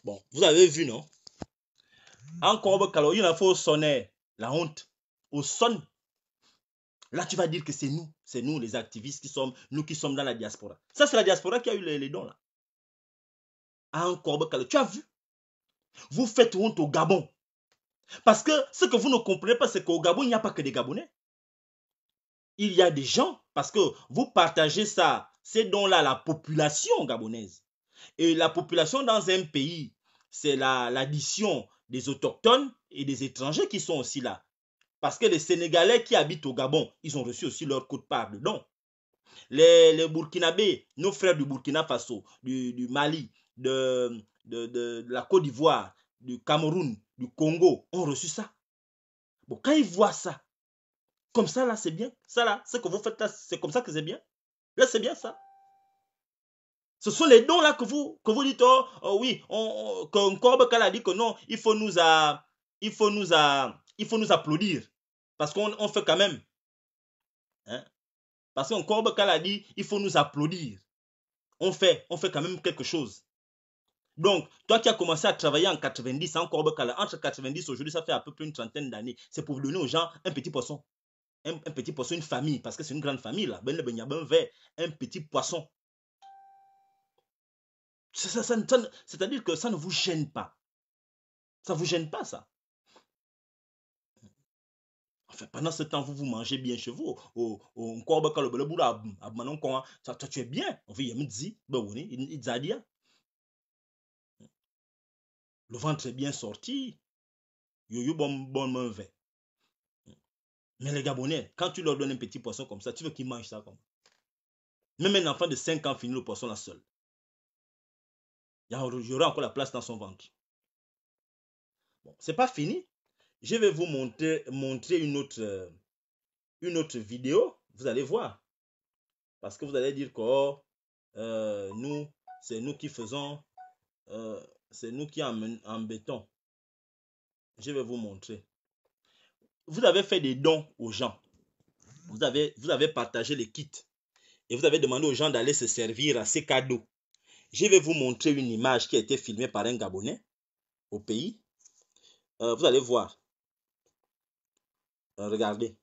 Bon, vous avez vu, non Encore, il a fait sonner la honte, au son. Là, tu vas dire que c'est nous, c'est nous les activistes qui sommes, nous qui sommes dans la diaspora. Ça, c'est la diaspora qui a eu les, dons, là. Encore, tu as vu Vous faites honte au Gabon. Parce que ce que vous ne comprenez pas, c'est qu'au Gabon, il n'y a pas que des Gabonais. Il y a des gens, parce que vous partagez ça, ces dons-là, la population gabonaise. Et la population dans un pays, c'est l'addition des autochtones et des étrangers qui sont aussi là. Parce que les Sénégalais qui habitent au Gabon, ils ont reçu aussi leur coup de part de Les, Burkinabés, nos frères du Burkina Faso, du, Mali, de, de, la Côte d'Ivoire, du Cameroun, du Congo, ont reçu ça. Bon, quand ils voient ça, comme ça là, c'est bien. Ça ce que vous faites là, c'est comme ça que c'est bien. Là, c'est bien ça. Ce sont les dons là que vous, que vous dites, oh, oh oui, qu'un Corbe a dit que non, il faut nous, il faut nous, il faut nous applaudir. Parce qu'on fait quand même. Hein? Parce qu'un corbe a dit, il faut nous applaudir. On fait, on fait quand même quelque chose. Donc, toi qui as commencé à travailler en 90, corbe cala, entre 90 aujourd'hui, ça fait à peu près une trentaine d'années. C'est pour donner aux gens un petit poisson. Un, petit poisson, une famille, parce que c'est une grande famille là. Ben un petit poisson.
C'est-à-dire que ça ne vous gêne pas. Ça ne vous gêne pas, ça.
Enfin,
pendant ce temps, vous vous mangez bien chez vous. Bah, le ça, tu es bien. il me dit, bah, Le ventre est bien sorti. bon, bon, Mais les Gabonais, quand tu leur donnes un petit poisson comme ça, tu veux qu'ils mangent ça comme Même un enfant de 5 ans finit le poisson là seul il aura encore la place dans son ventre. Bon, c'est pas fini. Je vais vous montrer, montrer une, autre, euh, une autre vidéo. Vous allez voir. Parce que vous allez dire que oh, euh, nous, c'est nous qui faisons, euh, c'est nous qui embêtons. Je vais vous montrer. Vous avez fait des dons aux gens. Vous avez, vous avez partagé les kits. Et vous avez demandé aux gens d'aller se servir à ces cadeaux. Je vais vous montrer une image qui a été filmée par un Gabonais au pays. Euh, vous allez voir. Euh, regardez.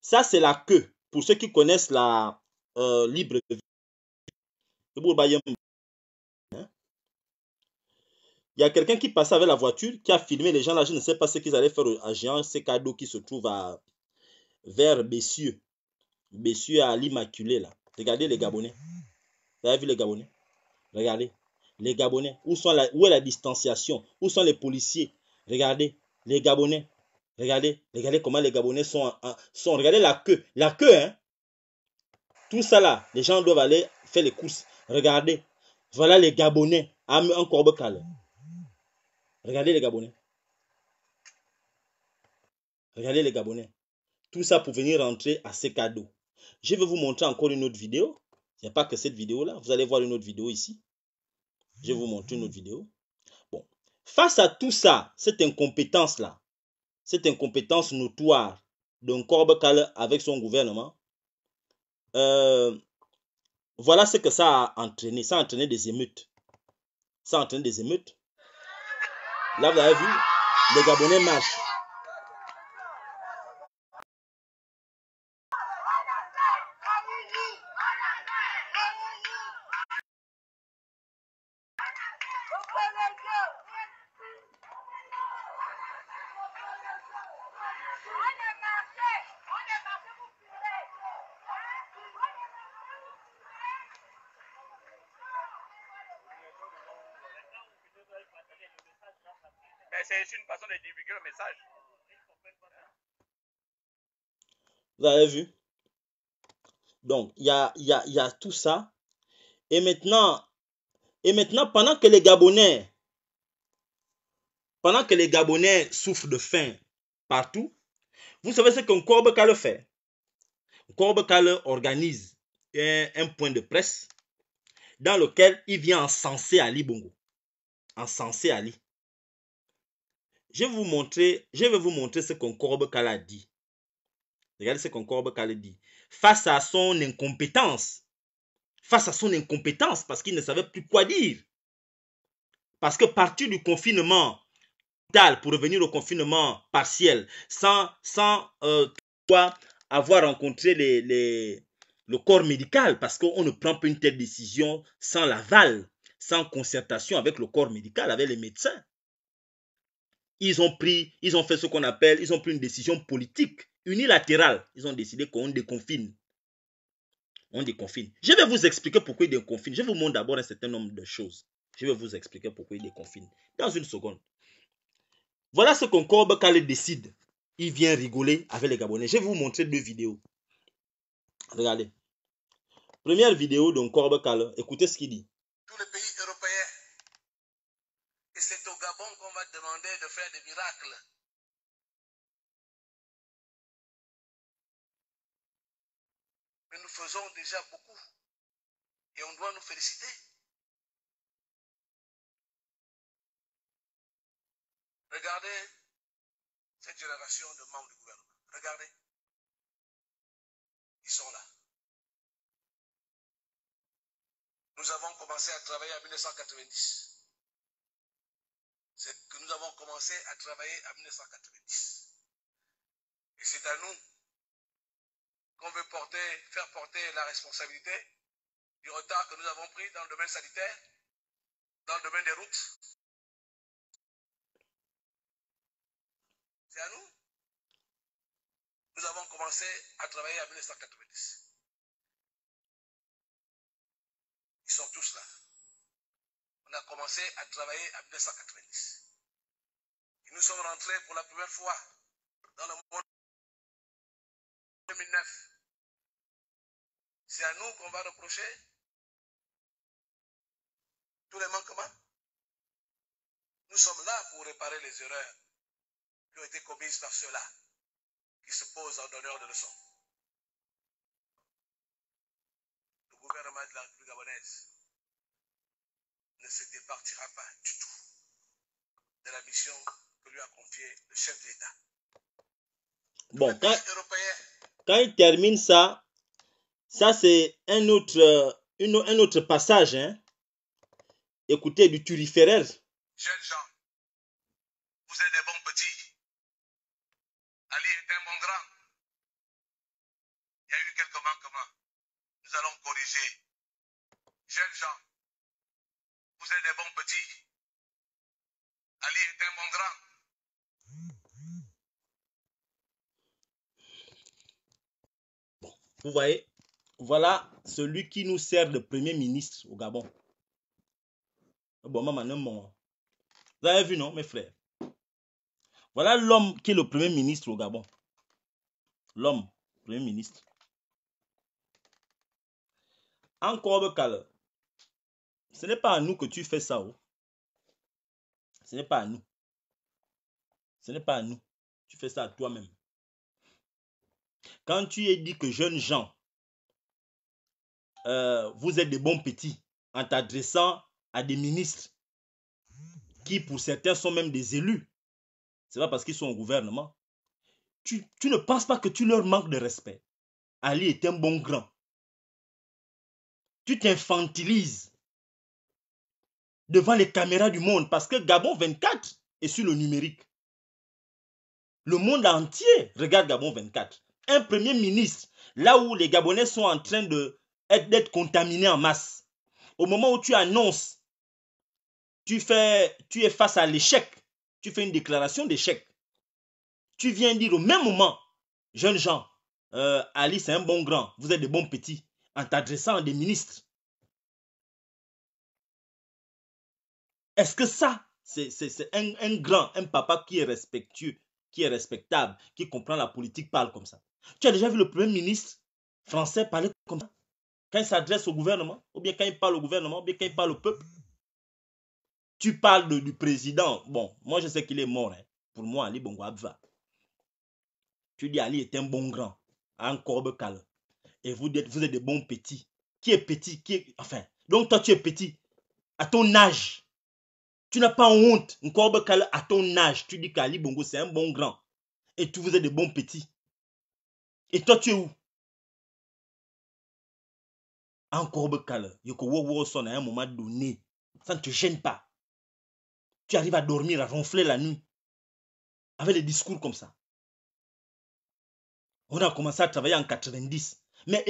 Ça, c'est la queue. Pour ceux qui connaissent la euh, libre hein. il y a quelqu'un qui passait avec la voiture, qui a filmé les gens là. Je ne sais pas ce qu'ils allaient faire à Géant, ces cadeaux qui se trouve à, vers Bessieux. Bessieux à l'immaculé là. Regardez les Gabonais. Vous avez vu les Gabonais Regardez. Les Gabonais, où, sont la, où est la distanciation Où sont les policiers Regardez, les Gabonais. Regardez, regardez comment les Gabonais sont, sont. Regardez la queue. La queue, hein Tout ça là, les gens doivent aller faire les courses. Regardez. Voilà les Gabonais. En un corbeau calme. Regardez les Gabonais. Regardez les Gabonais. Tout ça pour venir rentrer à ces cadeaux. Je vais vous montrer encore une autre vidéo. Il n'y a pas que cette vidéo-là. Vous allez voir une autre vidéo ici. Je vais vous montrer une autre mhm. vidéo. Bon. Face à tout ça, cette incompétence-là, cette incompétence notoire d'un calme avec son gouvernement, euh, voilà ce que ça a entraîné. Ça a entraîné des émeutes. Ça a entraîné des émeutes.
Là, vous avez vu, les Gabonais marchent.
Vous avez vu Donc, il y a, tout ça. Et maintenant, et maintenant, pendant que les Gabonais, pendant que les Gabonais souffrent de faim partout, vous savez ce qu'un Kale fait Corbe Kale organise un, point de presse dans lequel il vient encenser Ali Bongo. Encenser Ali. Je vais vous montrer, je vais vous montrer ce qu'un Kale a dit. Regardez ce qu'encore Bokale dit. Face à son incompétence, face à son incompétence, parce qu'il ne savait plus quoi dire. Parce que partir du confinement total pour revenir au confinement partiel, sans, sans euh, avoir rencontré le corps médical, parce qu'on ne prend pas une telle décision sans l'aval, sans concertation avec le corps médical, avec les médecins. Ils ont pris, ils ont fait ce qu'on appelle, ils ont pris une décision politique unilatéral, ils ont décidé qu'on déconfine. On déconfine. Je vais vous expliquer pourquoi ils déconfinent. Je vous montre d'abord un certain nombre de choses. Je vais vous expliquer pourquoi ils déconfinent. Dans une seconde. Voilà ce qu'on corbe décide. Il vient rigoler avec les Gabonais. Je vais vous montrer deux vidéos. Regardez. Première vidéo de Corbe Kale. Écoutez ce qu'il dit.
Tous les pays européens.
Et c'est au Gabon qu'on va demander de faire des miracles. faisons déjà beaucoup. Et on doit nous féliciter. Regardez cette génération de membres du gouvernement. Regardez. Ils sont là. Nous avons commencé à travailler en 1990.
C'est que nous avons commencé à travailler en 1990. Et
c'est à nous qu'on veut porter, faire porter la responsabilité du retard que nous avons pris dans le domaine sanitaire, dans le domaine des routes. C'est à nous. Nous avons commencé à travailler en 1990. Ils sont tous là. On a commencé à travailler en 1990. nous sommes rentrés pour la première fois dans le monde 2009. C'est à nous qu'on va reprocher tous les manquements. Nous sommes là pour réparer les erreurs qui ont été commises par ceux-là qui se posent en donneur de leçons. Le gouvernement de la République gabonaise ne se départira pas du tout de la mission que lui a
confiée le chef de l'État.
Bon, quand, quand il termine ça, ça, c'est un autre, euh, une, un autre passage. Hein? Écoutez, du turiféraire.
Jeunes gens, vous êtes des bons petits. Ali est un bon grand. Il y a eu quelques manquements. Nous allons corriger. Jeunes gens, vous êtes des bons petits. Ali est
un bon grand.
vous voyez voilà celui qui nous sert de premier ministre au Gabon. Bon, maman, Vous avez vu, non, mes frères Voilà l'homme qui est le premier ministre au Gabon. L'homme, premier ministre. Encore, ce n'est pas à nous que tu fais ça. Oh. Ce n'est pas à nous. Ce n'est pas à nous. Tu fais ça à toi-même. Quand tu es dit que jeunes gens, euh, vous êtes des bons petits en t'adressant à des ministres qui, pour certains, sont même des élus. C'est pas parce qu'ils sont au gouvernement. Tu, tu ne penses pas que tu leur manques de respect. Ali est un bon grand. Tu t'infantilises devant les caméras du monde parce que Gabon 24 est sur le numérique. Le monde entier regarde Gabon 24. Un premier ministre, là où les Gabonais sont en train de d'être contaminé en masse. Au moment où tu annonces, tu, es face à l'échec, tu fais une déclaration d'échec. Tu viens dire au même moment, jeunes gens, euh, Ali c'est un bon grand, vous êtes de bons petits, en t'adressant à des ministres. Est-ce que ça, c'est un grand, un papa qui est respectueux, qui est respectable, qui comprend la politique, parle comme ça Tu as déjà vu le Premier ministre français parler comme ça quand il s'adresse au gouvernement, ou bien quand il parle au gouvernement, ou bien quand il parle au peuple, tu parles du président. Bon, moi je sais qu'il est mort. Hein. Pour moi, Ali Bongo Abva. Tu dis Ali est un bon grand, un corbe calme. Et vous êtes, vous êtes des bons petits. Qui est petit qui Enfin, donc toi tu es petit. À ton âge, tu n'as pas honte.
Un corbe calme à ton âge. Tu dis qu'Ali Bongo c'est un bon grand. Et tu vous êtes des bons petits. Et toi tu es où encore calme. son à un moment donné. Ça ne te gêne pas. Tu
arrives à dormir, à ronfler la nuit. Avec des discours comme ça. On a commencé à travailler en 90. Mais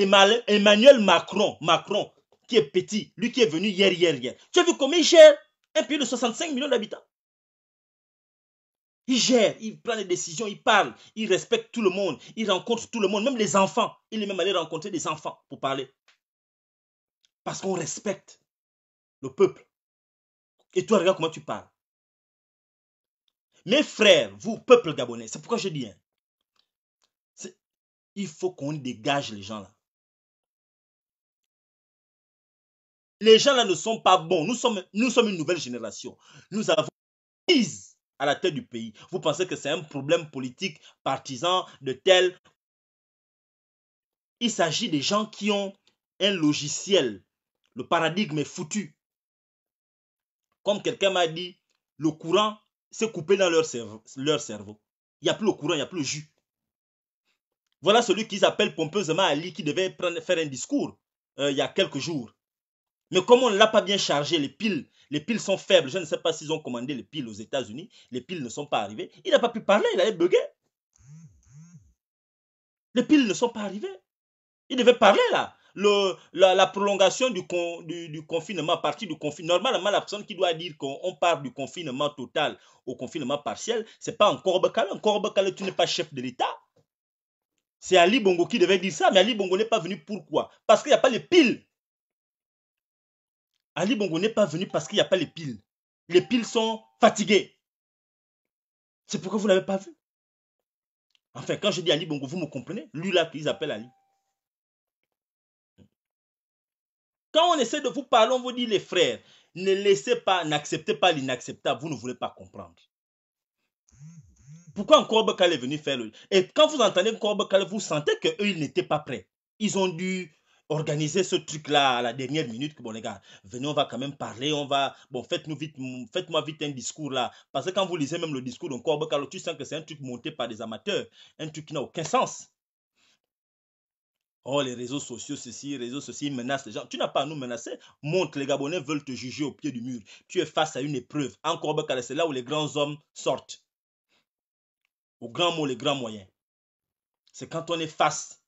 Emmanuel Macron, Macron, qui est petit, lui qui est venu hier, hier, hier. Tu as vu combien il gère un pays de 65 millions d'habitants Il gère, il prend des décisions, il parle, il respecte tout le monde, il rencontre tout le monde, même les enfants. Il est même allé rencontrer des enfants pour parler. Parce qu'on respecte le peuple. Et toi, regarde comment tu parles.
Mes frères, vous, peuple gabonais, c'est pourquoi je dis, hein, il faut qu'on dégage les gens là.
Les gens là ne sont pas bons. Nous sommes, nous sommes une nouvelle génération. Nous avons prise à la tête du pays. Vous pensez que c'est un problème politique partisan de tel. Il s'agit des gens qui ont un logiciel le paradigme est foutu. Comme quelqu'un m'a dit, le courant s'est coupé dans leur cerveau. Il n'y a plus le courant, il n'y a plus le jus. Voilà celui qu'ils appellent pompeusement Ali qui devait faire un discours euh, il y a quelques jours. Mais comme on ne l'a pas bien chargé, les piles, les piles sont faibles. Je ne sais pas s'ils ont commandé les piles aux États-Unis. Les piles ne sont pas arrivées. Il n'a pas pu parler, il avait bugué. Les piles ne sont pas arrivées. Il devait parler là le, la, prolongation du, du, confinement, à du confinement. Normalement, la personne qui doit dire qu'on part du confinement total au confinement partiel, c'est pas encore Un Encore calais, tu n'es pas chef de l'État. C'est Ali Bongo qui devait dire ça, mais Ali Bongo n'est pas venu pourquoi Parce qu'il n'y a pas les piles. Ali Bongo n'est pas venu parce qu'il n'y a pas les piles. Les piles sont fatiguées. C'est pourquoi vous ne l'avez pas vu. Enfin, quand je dis Ali Bongo, vous me comprenez Lui là qu'ils appellent Ali. Quand on essaie de vous parler, on vous dit les frères, ne laissez pas, n'acceptez pas l'inacceptable, vous ne voulez pas comprendre. Pourquoi encore Bekal est venu faire le... Et quand vous entendez Bekal, vous sentez qu'eux, ils n'étaient pas prêts. Ils ont dû organiser ce truc-là à la dernière minute bon, les gars, venez, on va quand même parler, on va... Bon, faites-nous vite, faites-moi vite un discours, là. Parce que quand vous lisez même le discours de tu sens que c'est un truc monté par des amateurs, un truc qui n'a aucun sens. Oh, les réseaux sociaux, ceci, les réseaux, sociaux menacent les gens. Tu n'as pas à nous menacer. Montre, les Gabonais veulent te juger au pied du mur. Tu es face à une épreuve. Encore, c'est là où les grands hommes sortent. Au grand mot, les grands moyens. C'est quand on est face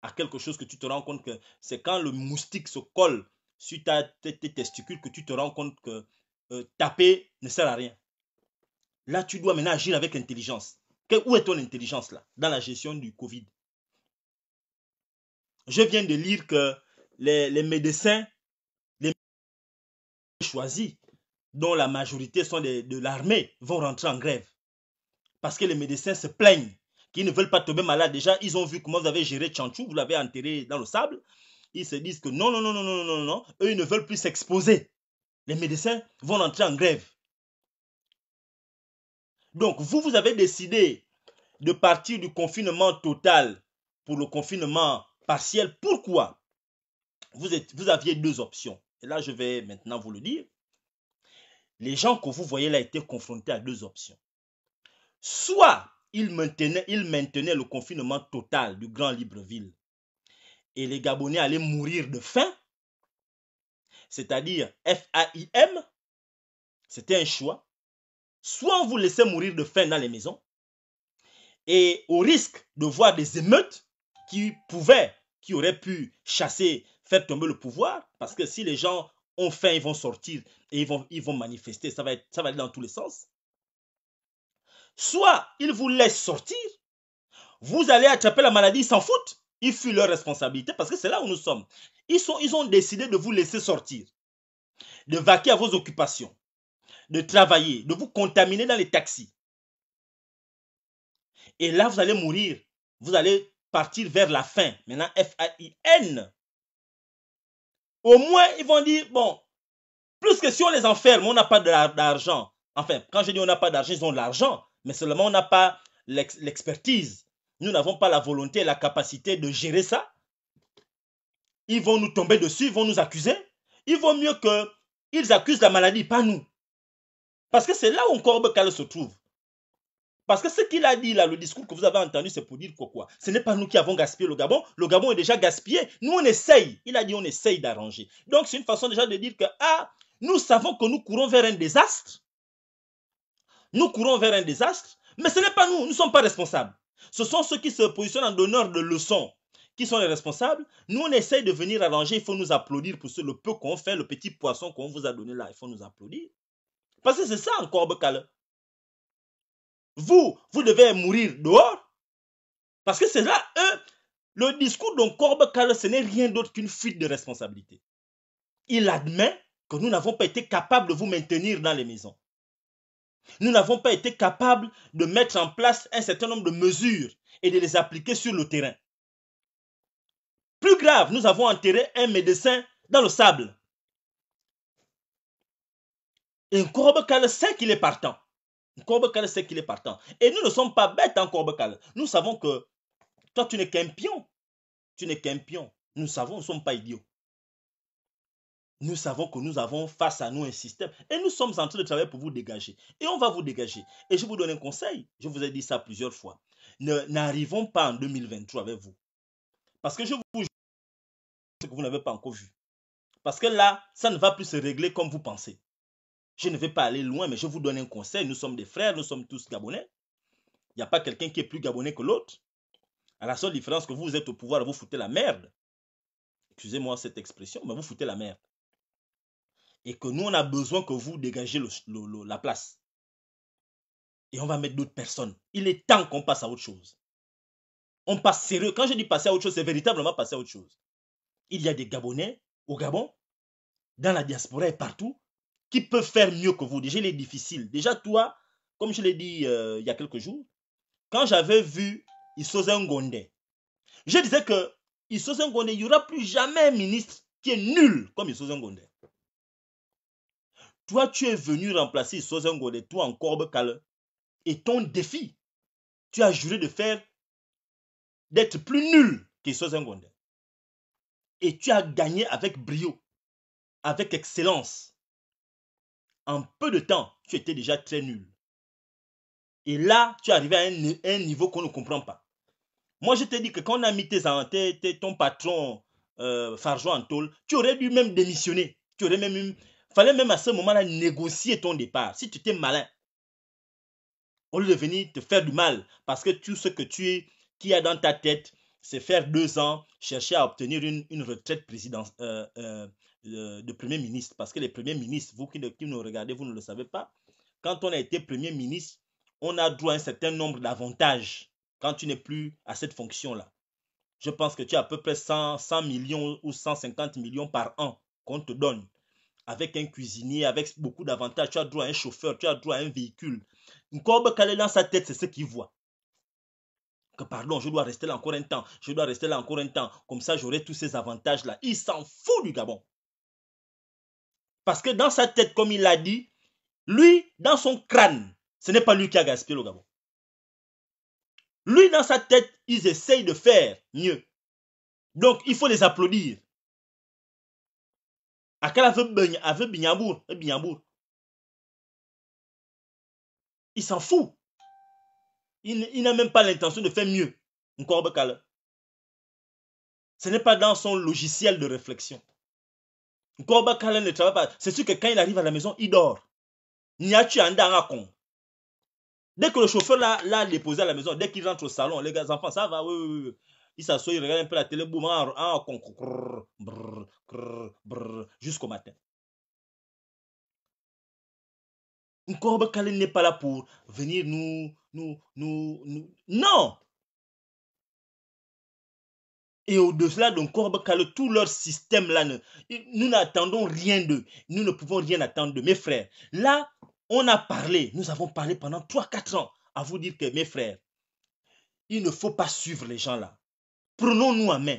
à quelque chose que tu te rends compte que c'est quand le moustique se colle sur tes, testicules que tu te rends compte que euh, taper ne sert à rien. Là, tu dois maintenant agir avec intelligence. où est ton intelligence là Dans la gestion du Covid je viens de lire que les, médecins, les médecins choisis, dont la majorité sont de, de l'armée, vont rentrer en grève. Parce que les médecins se plaignent qu'ils ne veulent pas tomber malade. Déjà, ils ont vu comment vous avez géré Chanchou, vous l'avez enterré dans le sable. Ils se disent que non, non, non, non, non, non, non, eux, ils ne veulent plus s'exposer. Les médecins vont rentrer en grève. Donc, vous, vous avez décidé de partir du confinement total pour le confinement partiel. Pourquoi vous, aviez deux options. Et là, je vais maintenant vous le dire. Les gens que vous voyez là étaient confrontés à deux options. Soit ils maintenaient, ils maintenaient le confinement total du Grand Libreville et les Gabonais allaient mourir de faim, c'est-à-dire FAIM, c'était un choix. Soit on vous laissait mourir de faim dans les maisons et au risque de voir des émeutes, qui pouvaient, qui auraient pu chasser, faire tomber le pouvoir, parce que si les gens ont faim, ils vont sortir et ils vont, ils vont manifester, ça va, être, ça va aller dans tous les sens. Soit ils vous laissent sortir, vous allez attraper la maladie, ils s'en foutent. Ils fuient leur responsabilité parce que c'est là où nous sommes. Ils, sont, ils ont décidé de vous laisser sortir, de vaquer à vos occupations, de travailler, de vous contaminer dans les taxis. Et là, vous allez mourir. Vous allez partir vers la fin. Maintenant, F-A-I-N. Au moins, ils vont dire, bon, plus que si on les enferme, on n'a pas d'argent. Enfin, quand je dis on n'a pas d'argent, ils ont de l'argent, mais seulement on n'a pas l'expertise. Nous n'avons pas la volonté et la capacité de gérer ça. Ils vont nous tomber dessus, ils vont nous accuser. Il vaut mieux qu'ils accusent la maladie, pas nous. Parce que c'est là où le qu'elle se trouve. Parce que ce qu'il a dit là, le discours que vous avez entendu, c'est pour dire quoi quoi Ce n'est pas nous qui avons gaspillé le Gabon. Le Gabon est déjà gaspillé. Nous, on essaye. Il a dit on essaye d'arranger. Donc, c'est une façon déjà de dire que, ah, nous savons que nous courons vers un désastre. Nous courons vers un désastre. Mais ce n'est pas nous. Nous ne sommes pas responsables. Ce sont ceux qui se positionnent en donneur de leçons qui sont les responsables. Nous, on essaye de venir arranger. Il faut nous applaudir pour ce, le peu qu'on fait, le petit poisson qu'on vous a donné là. Il faut nous applaudir. Parce que c'est ça encore, Bekale vous, vous devez mourir dehors. Parce que c'est là, eux, le discours corbe Calle. ce n'est rien d'autre qu'une fuite de responsabilité. Il admet que nous n'avons pas été capables de vous maintenir dans les maisons. Nous n'avons pas été capables de mettre en place un certain nombre de mesures et de les appliquer sur le terrain. Plus grave, nous avons enterré un médecin dans le sable. Et cale sait qu'il est partant. Korbekal sait qu'il est partant. Et nous ne sommes pas bêtes en hein, Korbekal. Nous savons que toi, tu n'es qu'un pion. Tu n'es qu'un pion. Nous savons, nous ne sommes pas idiots. Nous savons que nous avons face à nous un système et nous sommes en train de travailler pour vous dégager. Et on va vous dégager. Et je vous donne un conseil. Je vous ai dit ça plusieurs fois. N'arrivons pas en 2023 avec vous. Parce que je vous jure que vous n'avez pas encore vu. Parce que là, ça ne va plus se régler comme vous pensez. Je ne vais pas aller loin, mais je vous donne un conseil. Nous sommes des frères, nous sommes tous Gabonais. Il n'y a pas quelqu'un qui est plus Gabonais que l'autre. À la seule différence que vous êtes au pouvoir, vous foutez la merde. Excusez-moi cette expression, mais vous foutez la merde. Et que nous, on a besoin que vous dégagez le, la place. Et on va mettre d'autres personnes. Il est temps qu'on passe à autre chose. On passe sérieux. Quand je dis passer à autre chose, c'est véritablement passer à autre chose. Il y a des Gabonais au Gabon, dans la diaspora et partout, peut faire mieux que vous Déjà, il est difficile. Déjà, toi, comme je l'ai dit euh, il y a quelques jours, quand j'avais vu en je disais que Issozen Gondé, il n'y aura plus jamais un ministre qui est nul comme en Toi, tu es venu remplacer Issozen Gondé, toi en corbe cale. Et ton défi, tu as juré de faire d'être plus nul qu'Issozen Gondé. Et tu as gagné avec brio, avec excellence en peu de temps, tu étais déjà très nul. Et là, tu es à un, niveau qu'on ne comprend pas. Moi, je t'ai dit que quand on a mis tes, ton patron euh, Farjo tu aurais dû même démissionner. Tu aurais même, fallait même à ce moment-là négocier ton départ. Si tu étais malin, au lieu de venir te faire du mal, parce que tout ce que tu es, qui a dans ta tête, c'est faire deux ans, chercher à obtenir une, retraite présidentielle, euh, euh, euh, de Premier ministre. Parce que les premiers ministres, vous qui, nous regardez, vous ne le savez pas, quand on a été Premier ministre, on a droit à un certain nombre d'avantages quand tu n'es plus à cette fonction-là. Je pense que tu as à peu près 100, 100 millions ou 150 millions par an qu'on te donne avec un cuisinier, avec beaucoup d'avantages. Tu as droit à un chauffeur, tu as droit à un véhicule. Une corbe calée dans sa tête, c'est ce qu'il voit. Que pardon, je dois rester là encore un temps, je dois rester là encore un temps. Comme ça, j'aurai tous ces avantages-là. Il s'en fout du Gabon. Parce que dans sa tête, comme il l'a dit, lui, dans son crâne, ce n'est pas lui qui a gaspillé le Gabon. Lui, dans sa tête, ils essayent
de faire mieux. Donc, il faut les applaudir. À quel eh, Il s'en fout. Il, n'a même pas l'intention de faire mieux.
Ce n'est pas dans son logiciel de réflexion corbeau Kalen ne travaille pas. C'est sûr que quand il arrive à la maison, il dort. Niachu Andarakon. Dès que le chauffeur l'a déposé à la maison, dès qu'il rentre au salon, les gars, enfants, ça va, oui, oui, oui. Il s'assoit, il regarde un peu la télé, boum,
jusqu'au matin. Nkorbe Kalen n'est pas là pour venir nous, nous, nous, nous. Non!
Et au-delà d'un corps tout leur système là,
nous
n'attendons rien d'eux. Nous ne pouvons rien attendre de mes frères. Là, on a parlé, nous avons parlé pendant 3-4 ans à vous dire que mes frères, il ne faut pas suivre les gens là. Prenons-nous en main.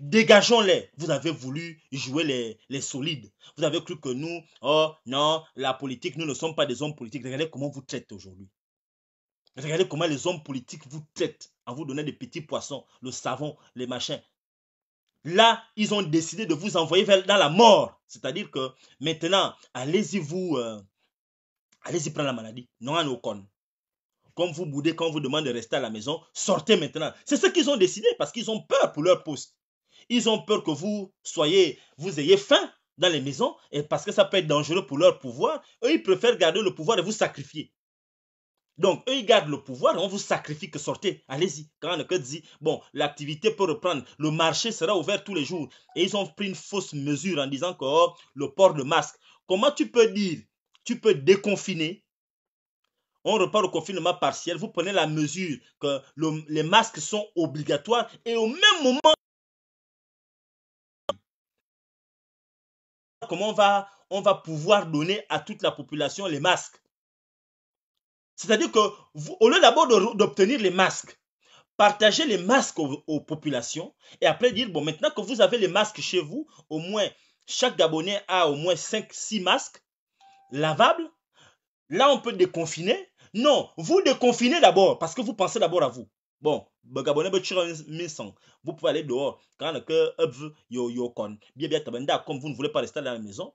Dégageons-les. Vous avez voulu jouer les, les, solides. Vous avez cru que nous, oh non, la politique, nous ne sommes pas des hommes politiques. Regardez comment vous traitez aujourd'hui. Regardez comment les hommes politiques vous traitent en vous donnant des petits poissons, le savon, les machins. Là, ils ont décidé de vous envoyer vers, dans la mort. C'est-à-dire que maintenant, allez-y vous, euh, allez-y prendre la maladie. Non à nos connes. Comme vous boudez, quand on vous demande de rester à la maison, sortez maintenant. C'est ce qu'ils ont décidé parce qu'ils ont peur pour leur poste. Ils ont peur que vous soyez, vous ayez faim dans les maisons et parce que ça peut être dangereux pour leur pouvoir. Eux, ils préfèrent garder le pouvoir et vous sacrifier. Donc, eux, ils gardent le pouvoir, on vous sacrifie que sortez, allez-y. Quand on dit, bon, l'activité peut reprendre, le marché sera ouvert tous les jours. Et ils ont pris une fausse mesure en disant que oh, le port de masque. Comment tu peux dire, tu peux déconfiner on repart au confinement partiel, vous prenez la mesure que les masques sont
obligatoires et au même moment, comment va, on va pouvoir donner à toute la population les masques
c'est-à-dire que, au lieu d'abord d'obtenir les masques, partagez les masques aux, populations et après dire, bon, maintenant que vous avez les masques chez vous, au moins, chaque Gabonais a au moins 5-6 masques lavables. Là, on peut déconfiner. Non, vous déconfinez d'abord parce que vous pensez d'abord à vous. Bon, le Gabonais Vous pouvez aller dehors quand comme vous ne voulez pas rester dans la maison.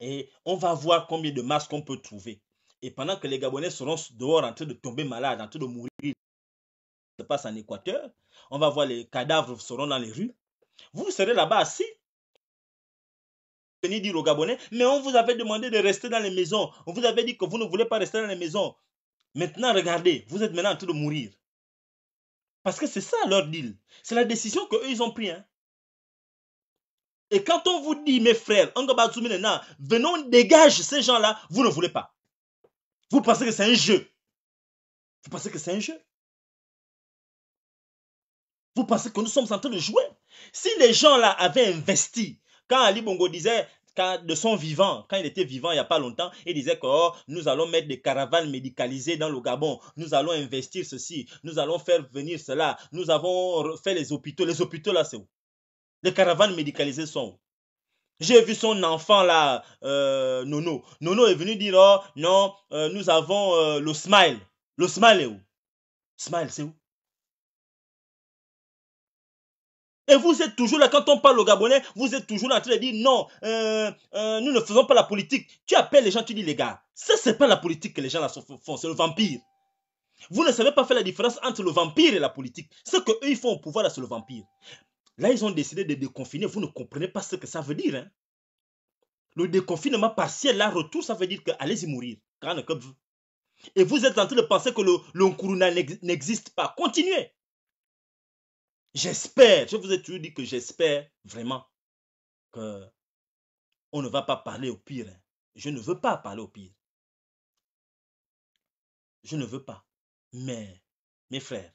Et on va voir combien de masques on peut trouver. Et pendant que les Gabonais seront dehors en train de tomber malades, en train de mourir, se passe en Équateur, on va voir les cadavres seront dans les rues. Vous serez là-bas assis. Venez dire aux Gabonais, mais on vous avait demandé de rester dans les maisons. On vous avait dit que vous ne voulez pas rester dans les maisons. Maintenant, regardez, vous êtes maintenant en train de mourir. Parce que c'est ça leur deal. C'est la décision qu'eux, ils ont prise. Hein. Et quand on vous dit, mes frères, venons, dégage ces gens-là, vous ne voulez pas.
Vous pensez que c'est un jeu Vous pensez que c'est un jeu Vous pensez que nous sommes en train de jouer Si les gens là avaient investi, quand
Ali Bongo disait de son vivant, quand il était vivant il n'y a pas longtemps, il disait que oh, nous allons mettre des caravanes médicalisées dans le Gabon, nous allons investir ceci, nous allons faire venir cela, nous avons fait les hôpitaux. Les hôpitaux là, c'est où Les caravanes médicalisées sont où j'ai vu son enfant là, euh, Nono. Nono est venu dire, oh non, euh, nous avons euh, le smile. Le smile est où Smile, c'est où Et vous êtes toujours là, quand on parle au Gabonais, vous êtes toujours là en train non, nous ne faisons pas la politique. Tu appelles les gens, tu dis les gars, ça c'est pas la politique que les gens là font, c'est le vampire. Vous ne savez pas faire la différence entre le vampire et la politique. Ce qu'eux ils font au pouvoir là, c'est le vampire. Là, ils ont décidé de déconfiner. Vous ne comprenez pas ce que ça veut dire. Hein. Le déconfinement partiel, là, retour, ça veut dire que allez-y mourir. Et vous êtes en train de penser que le, le n'existe pas. Continuez. J'espère, je vous ai toujours dit que j'espère vraiment que on ne va pas parler au pire. Hein. Je ne veux pas parler au pire. Je ne veux pas. Mais, mes frères,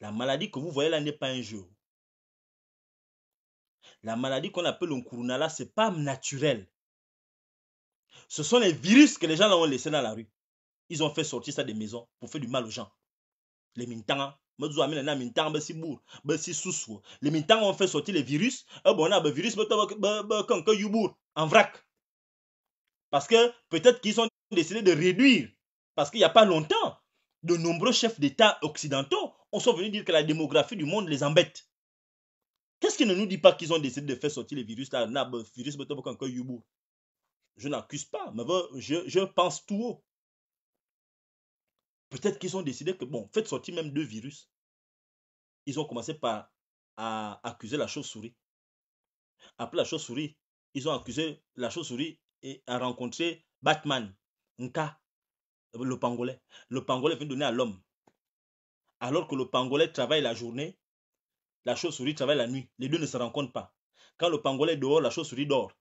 la maladie que vous voyez là n'est pas un jour. La maladie qu'on appelle le ce n'est pas naturel. Ce sont les virus que les gens ont laissés dans la rue. Ils ont fait sortir ça des maisons pour faire du mal aux gens. Les mintanga, ben ben les militants ont fait sortir les virus. Eh ben, on a virus en vrac. Parce que peut-être qu'ils ont décidé de réduire. Parce qu'il n'y a pas longtemps, de nombreux chefs d'État occidentaux ont sont venus dire que la démographie du monde les embête. Qu'est-ce qui ne nous dit pas qu'ils ont décidé de faire sortir les virus là, Je n'accuse pas, mais je, pense tout haut. Peut-être qu'ils ont décidé que, bon, faites sortir même deux virus. Ils ont commencé par accuser la chauve-souris. Après la chauve-souris, ils ont accusé la chauve-souris et a rencontré Batman, Nka, le pangolais. Le pangolais vient donner à l'homme. Alors que le pangolais travaille la journée, la chauve-souris travaille la nuit. Les deux ne se rencontrent pas. Quand le pangolais est dehors, la chauve-souris dort.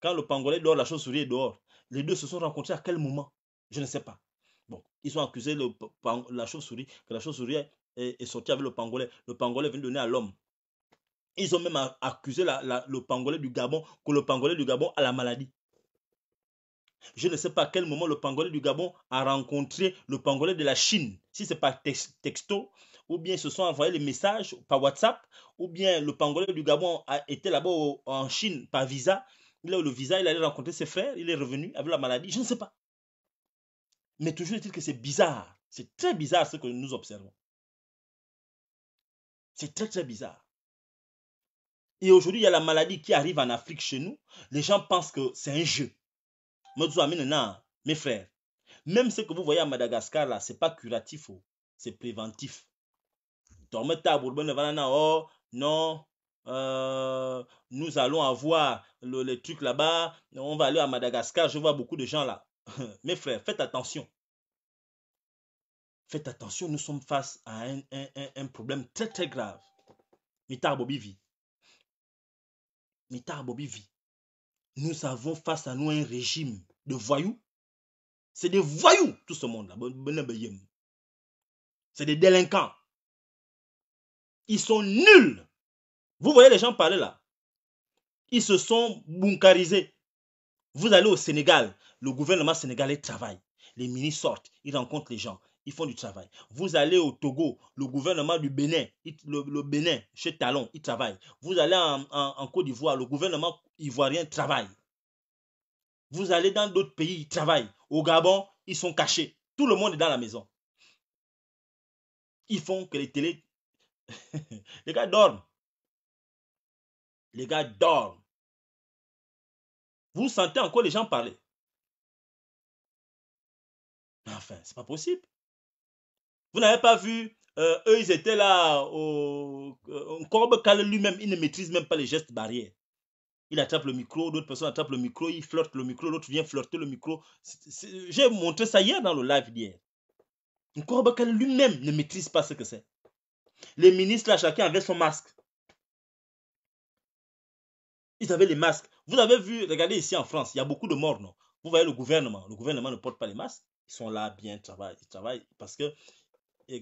Quand le pangolais dort, la chauve-souris est dehors. Les deux se sont rencontrés à quel moment Je ne sais pas. Bon, ils ont accusé la chauve-souris, que la chauve-souris est, sortie avec le pangolais. Le Pangolais vient donner à l'homme. Ils ont même accusé le pangolais du Gabon, que le pangolais du Gabon a la maladie. Je ne sais pas à quel moment le pangolais du Gabon a rencontré le pangolais de la Chine. Si c'est pas texto, ou bien se sont envoyés les messages par WhatsApp, ou bien le Pangolais du Gabon a été là-bas en Chine par visa. Il a eu le visa, il allait rencontrer ses frères, il est revenu avec la maladie, je ne sais pas. Mais toujours est-il que c'est bizarre. C'est très bizarre ce que nous observons. C'est très très bizarre. Et aujourd'hui, il y a la maladie qui arrive en Afrique chez nous. Les gens pensent que c'est un jeu. Mes frères, même ce que vous voyez à Madagascar, là, ce n'est pas curatif, oh. c'est préventif non, oh, euh, nous allons avoir le, les trucs là-bas, on va aller à Madagascar, je vois beaucoup de gens là. Mes frères, faites attention. Faites attention, nous sommes face à un, problème très très grave. Nous avons face à nous un régime de voyous. C'est des voyous, tout ce monde-là. C'est des délinquants. Ils sont nuls. Vous voyez les gens parler là. Ils se sont bunkarisés. Vous allez au Sénégal, le gouvernement sénégalais travaille. Les ministres sortent, ils rencontrent les gens, ils font du travail. Vous allez au Togo, le gouvernement du Bénin, le, Bénin, chez Talon, ils travaillent. Vous allez en, en Côte d'Ivoire, le gouvernement ivoirien travaille. Vous allez dans d'autres pays, ils travaillent. Au Gabon, ils sont cachés. Tout le monde est dans la maison. Ils font que les télé...
Les gars dorment. Les gars dorment. Vous sentez encore les gens parler. Enfin, c'est pas possible. Vous n'avez pas vu, euh, eux, ils étaient là
au euh, lui-même, il ne maîtrise même pas les gestes barrières. Il attrape le micro, d'autres personnes attrapent le micro, il flirte le micro, l'autre vient flirter le micro. J'ai montré ça hier dans le live d'hier. Nkorbe lui-même ne maîtrise pas ce que c'est. Les ministres, là, chacun avait son masque. Ils avaient les masques. Vous avez vu, regardez ici en France, il y a beaucoup de morts, non Vous voyez le gouvernement. Le gouvernement ne porte pas les masques. Ils sont là, bien, ils travaillent. Ils travaillent parce que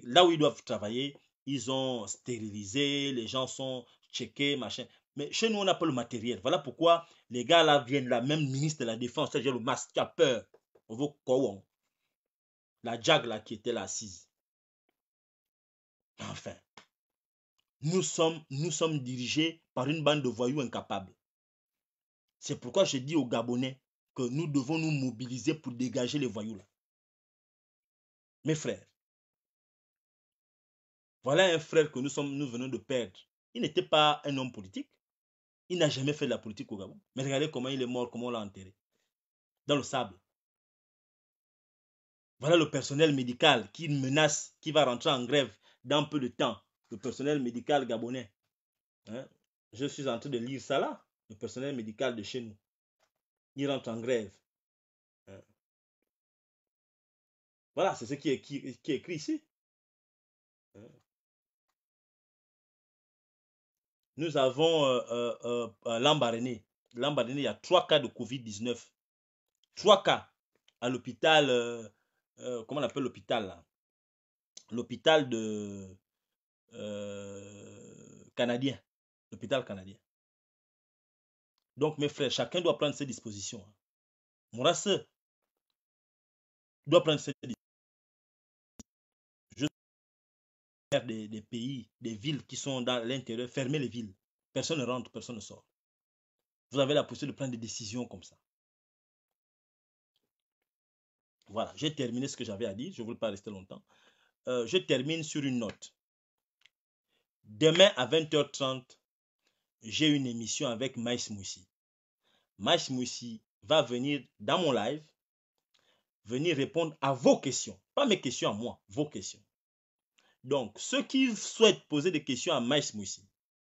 là où ils doivent travailler, ils ont stérilisé, les gens sont checkés, machin. Mais chez nous, on n'a pas le matériel. Voilà pourquoi les gars là viennent, la même ministre de la Défense, dire le masque, qui a peur. On veut quoi La Jag là qui était là assise. Enfin, nous sommes, nous sommes dirigés par une bande de voyous incapables. C'est pourquoi je dis aux Gabonais que nous devons nous mobiliser pour dégager les voyous là. Mes frères, voilà un frère que nous, sommes, nous venons de perdre. Il n'était pas un homme politique. Il n'a jamais fait de la politique au Gabon. Mais regardez comment il est mort, comment on l'a enterré. Dans le sable. Voilà le personnel médical qui menace, qui va rentrer en grève dans peu de temps le personnel médical gabonais. Hein. Je suis en train de lire ça là, le personnel médical de chez
nous. Il rentre en grève. Hein. Voilà, c'est ce qui est, qui, qui écrit ici.
Hein.
Nous avons euh, euh, euh, euh il y a trois cas de Covid-19. Trois cas à l'hôpital, euh, comment on appelle l'hôpital là L'hôpital de, euh, canadien, l'hôpital canadien. Donc, mes frères,
chacun doit prendre ses dispositions. Hein. Mon Mourasse doit prendre ses dispositions. Je faire des pays, des
villes qui sont dans l'intérieur, fermer les villes. Personne ne rentre, personne ne sort. Vous avez la possibilité de prendre des décisions comme ça. Voilà, j'ai terminé ce que j'avais à dire. Je ne voulais pas rester longtemps. Euh, je termine sur une note. Demain à 20h30, j'ai une émission avec Maïs Moussi. Maïs Moussi va venir dans mon live, venir répondre à vos questions. Pas mes questions à moi, vos questions. Donc, ceux qui souhaitent poser des questions à Maïs Moussi,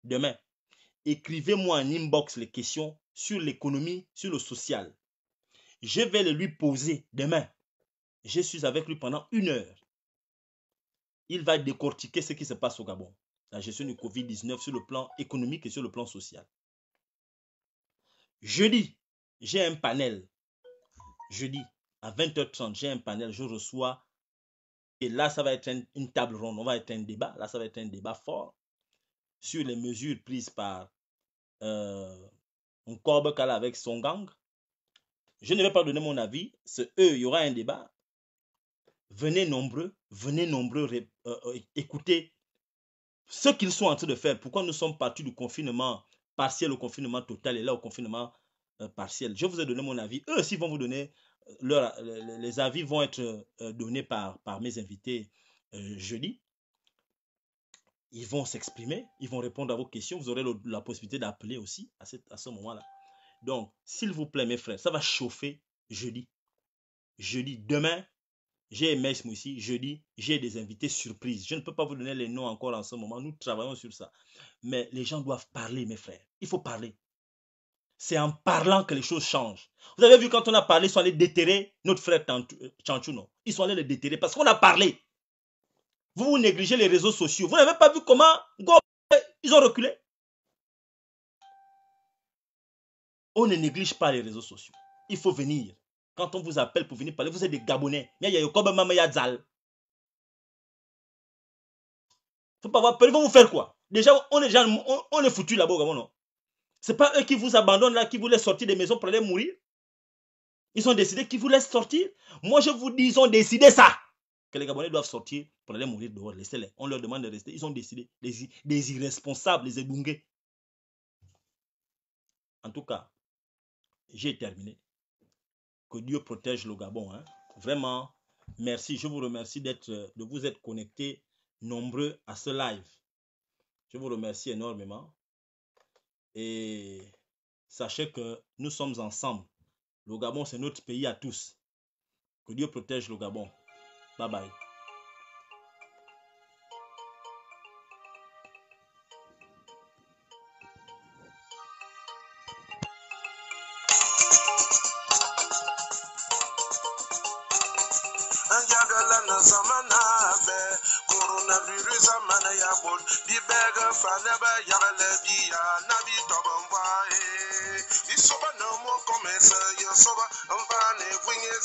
demain, écrivez-moi en inbox les questions sur l'économie, sur le social. Je vais les lui poser demain. Je suis avec lui pendant une heure. Il va décortiquer ce qui se passe au Gabon la gestion du Covid-19 sur le plan économique et sur le plan social. Jeudi, j'ai un panel. Jeudi, à 20h30, j'ai un panel, je reçois. Et là, ça va être une table ronde, on va être un débat. Là, ça va être un débat fort sur les mesures prises par euh, Nkorbe Kala avec son gang. Je ne vais pas donner mon avis, c'est eux, il y aura un débat. Venez nombreux, venez nombreux euh, euh, Écoutez ce qu'ils sont en train de faire, pourquoi nous sommes partis du confinement partiel au confinement total et là au confinement euh, partiel. Je vous ai donné mon avis. Eux aussi vont vous donner euh, euh, les avis vont être donnés par, par mes invités jeudi. Ils vont s'exprimer, ils vont répondre à vos questions. Vous aurez la possibilité d'appeler aussi à, à ce moment-là. Donc, s'il vous plaît, mes frères, ça va chauffer jeudi. Jeudi, demain, j'ai mes aussi. jeudi, j'ai des invités surprises. Je ne peux pas vous donner les noms encore en ce moment. Nous travaillons sur ça. Mais les gens doivent parler, mes frères. Il faut parler. C'est en parlant que les choses changent. Vous avez vu quand on a parlé, ils sont allés déterrer notre frère Chanchuno. Euh, ils sont allés le déterrer parce qu'on a parlé. Vous, vous négligez les réseaux sociaux. Vous n'avez pas vu comment ils ont reculé. On ne néglige pas les réseaux sociaux. Il faut venir. Quand on vous appelle pour venir parler, vous êtes des Gabonais. Il y a ne faut pas avoir peur. Ils vont vous faire quoi Déjà, on est, déjà, on, est foutu là-bas au Gabon, Ce n'est pas eux qui vous abandonnent là, qui vous sortir des maisons pour aller mourir. Ils ont décidé qu'ils vous laissent sortir. Moi, je vous dis, ils ont décidé ça. Que les Gabonais doivent sortir pour aller mourir dehors. Laissez-les. On leur demande de rester. Ils ont décidé. Des, irresponsables, les Edungé. En tout cas, j'ai terminé. Que Dieu protège le Gabon. Hein. Vraiment, merci. Je vous remercie d'être, euh, de vous être connectés nombreux à ce live. Je vous remercie énormément. Et sachez que nous sommes ensemble. Le Gabon, c'est notre pays à tous. Que Dieu protège le Gabon. Bye bye.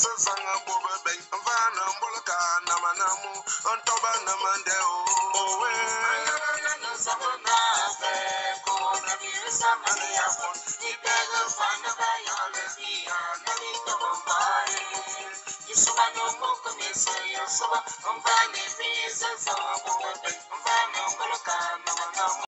sasanga boba beng vana mbolaka na manamu ntoba na mande owe
Soba, I'm finding me, so I'm going to be, I'm finding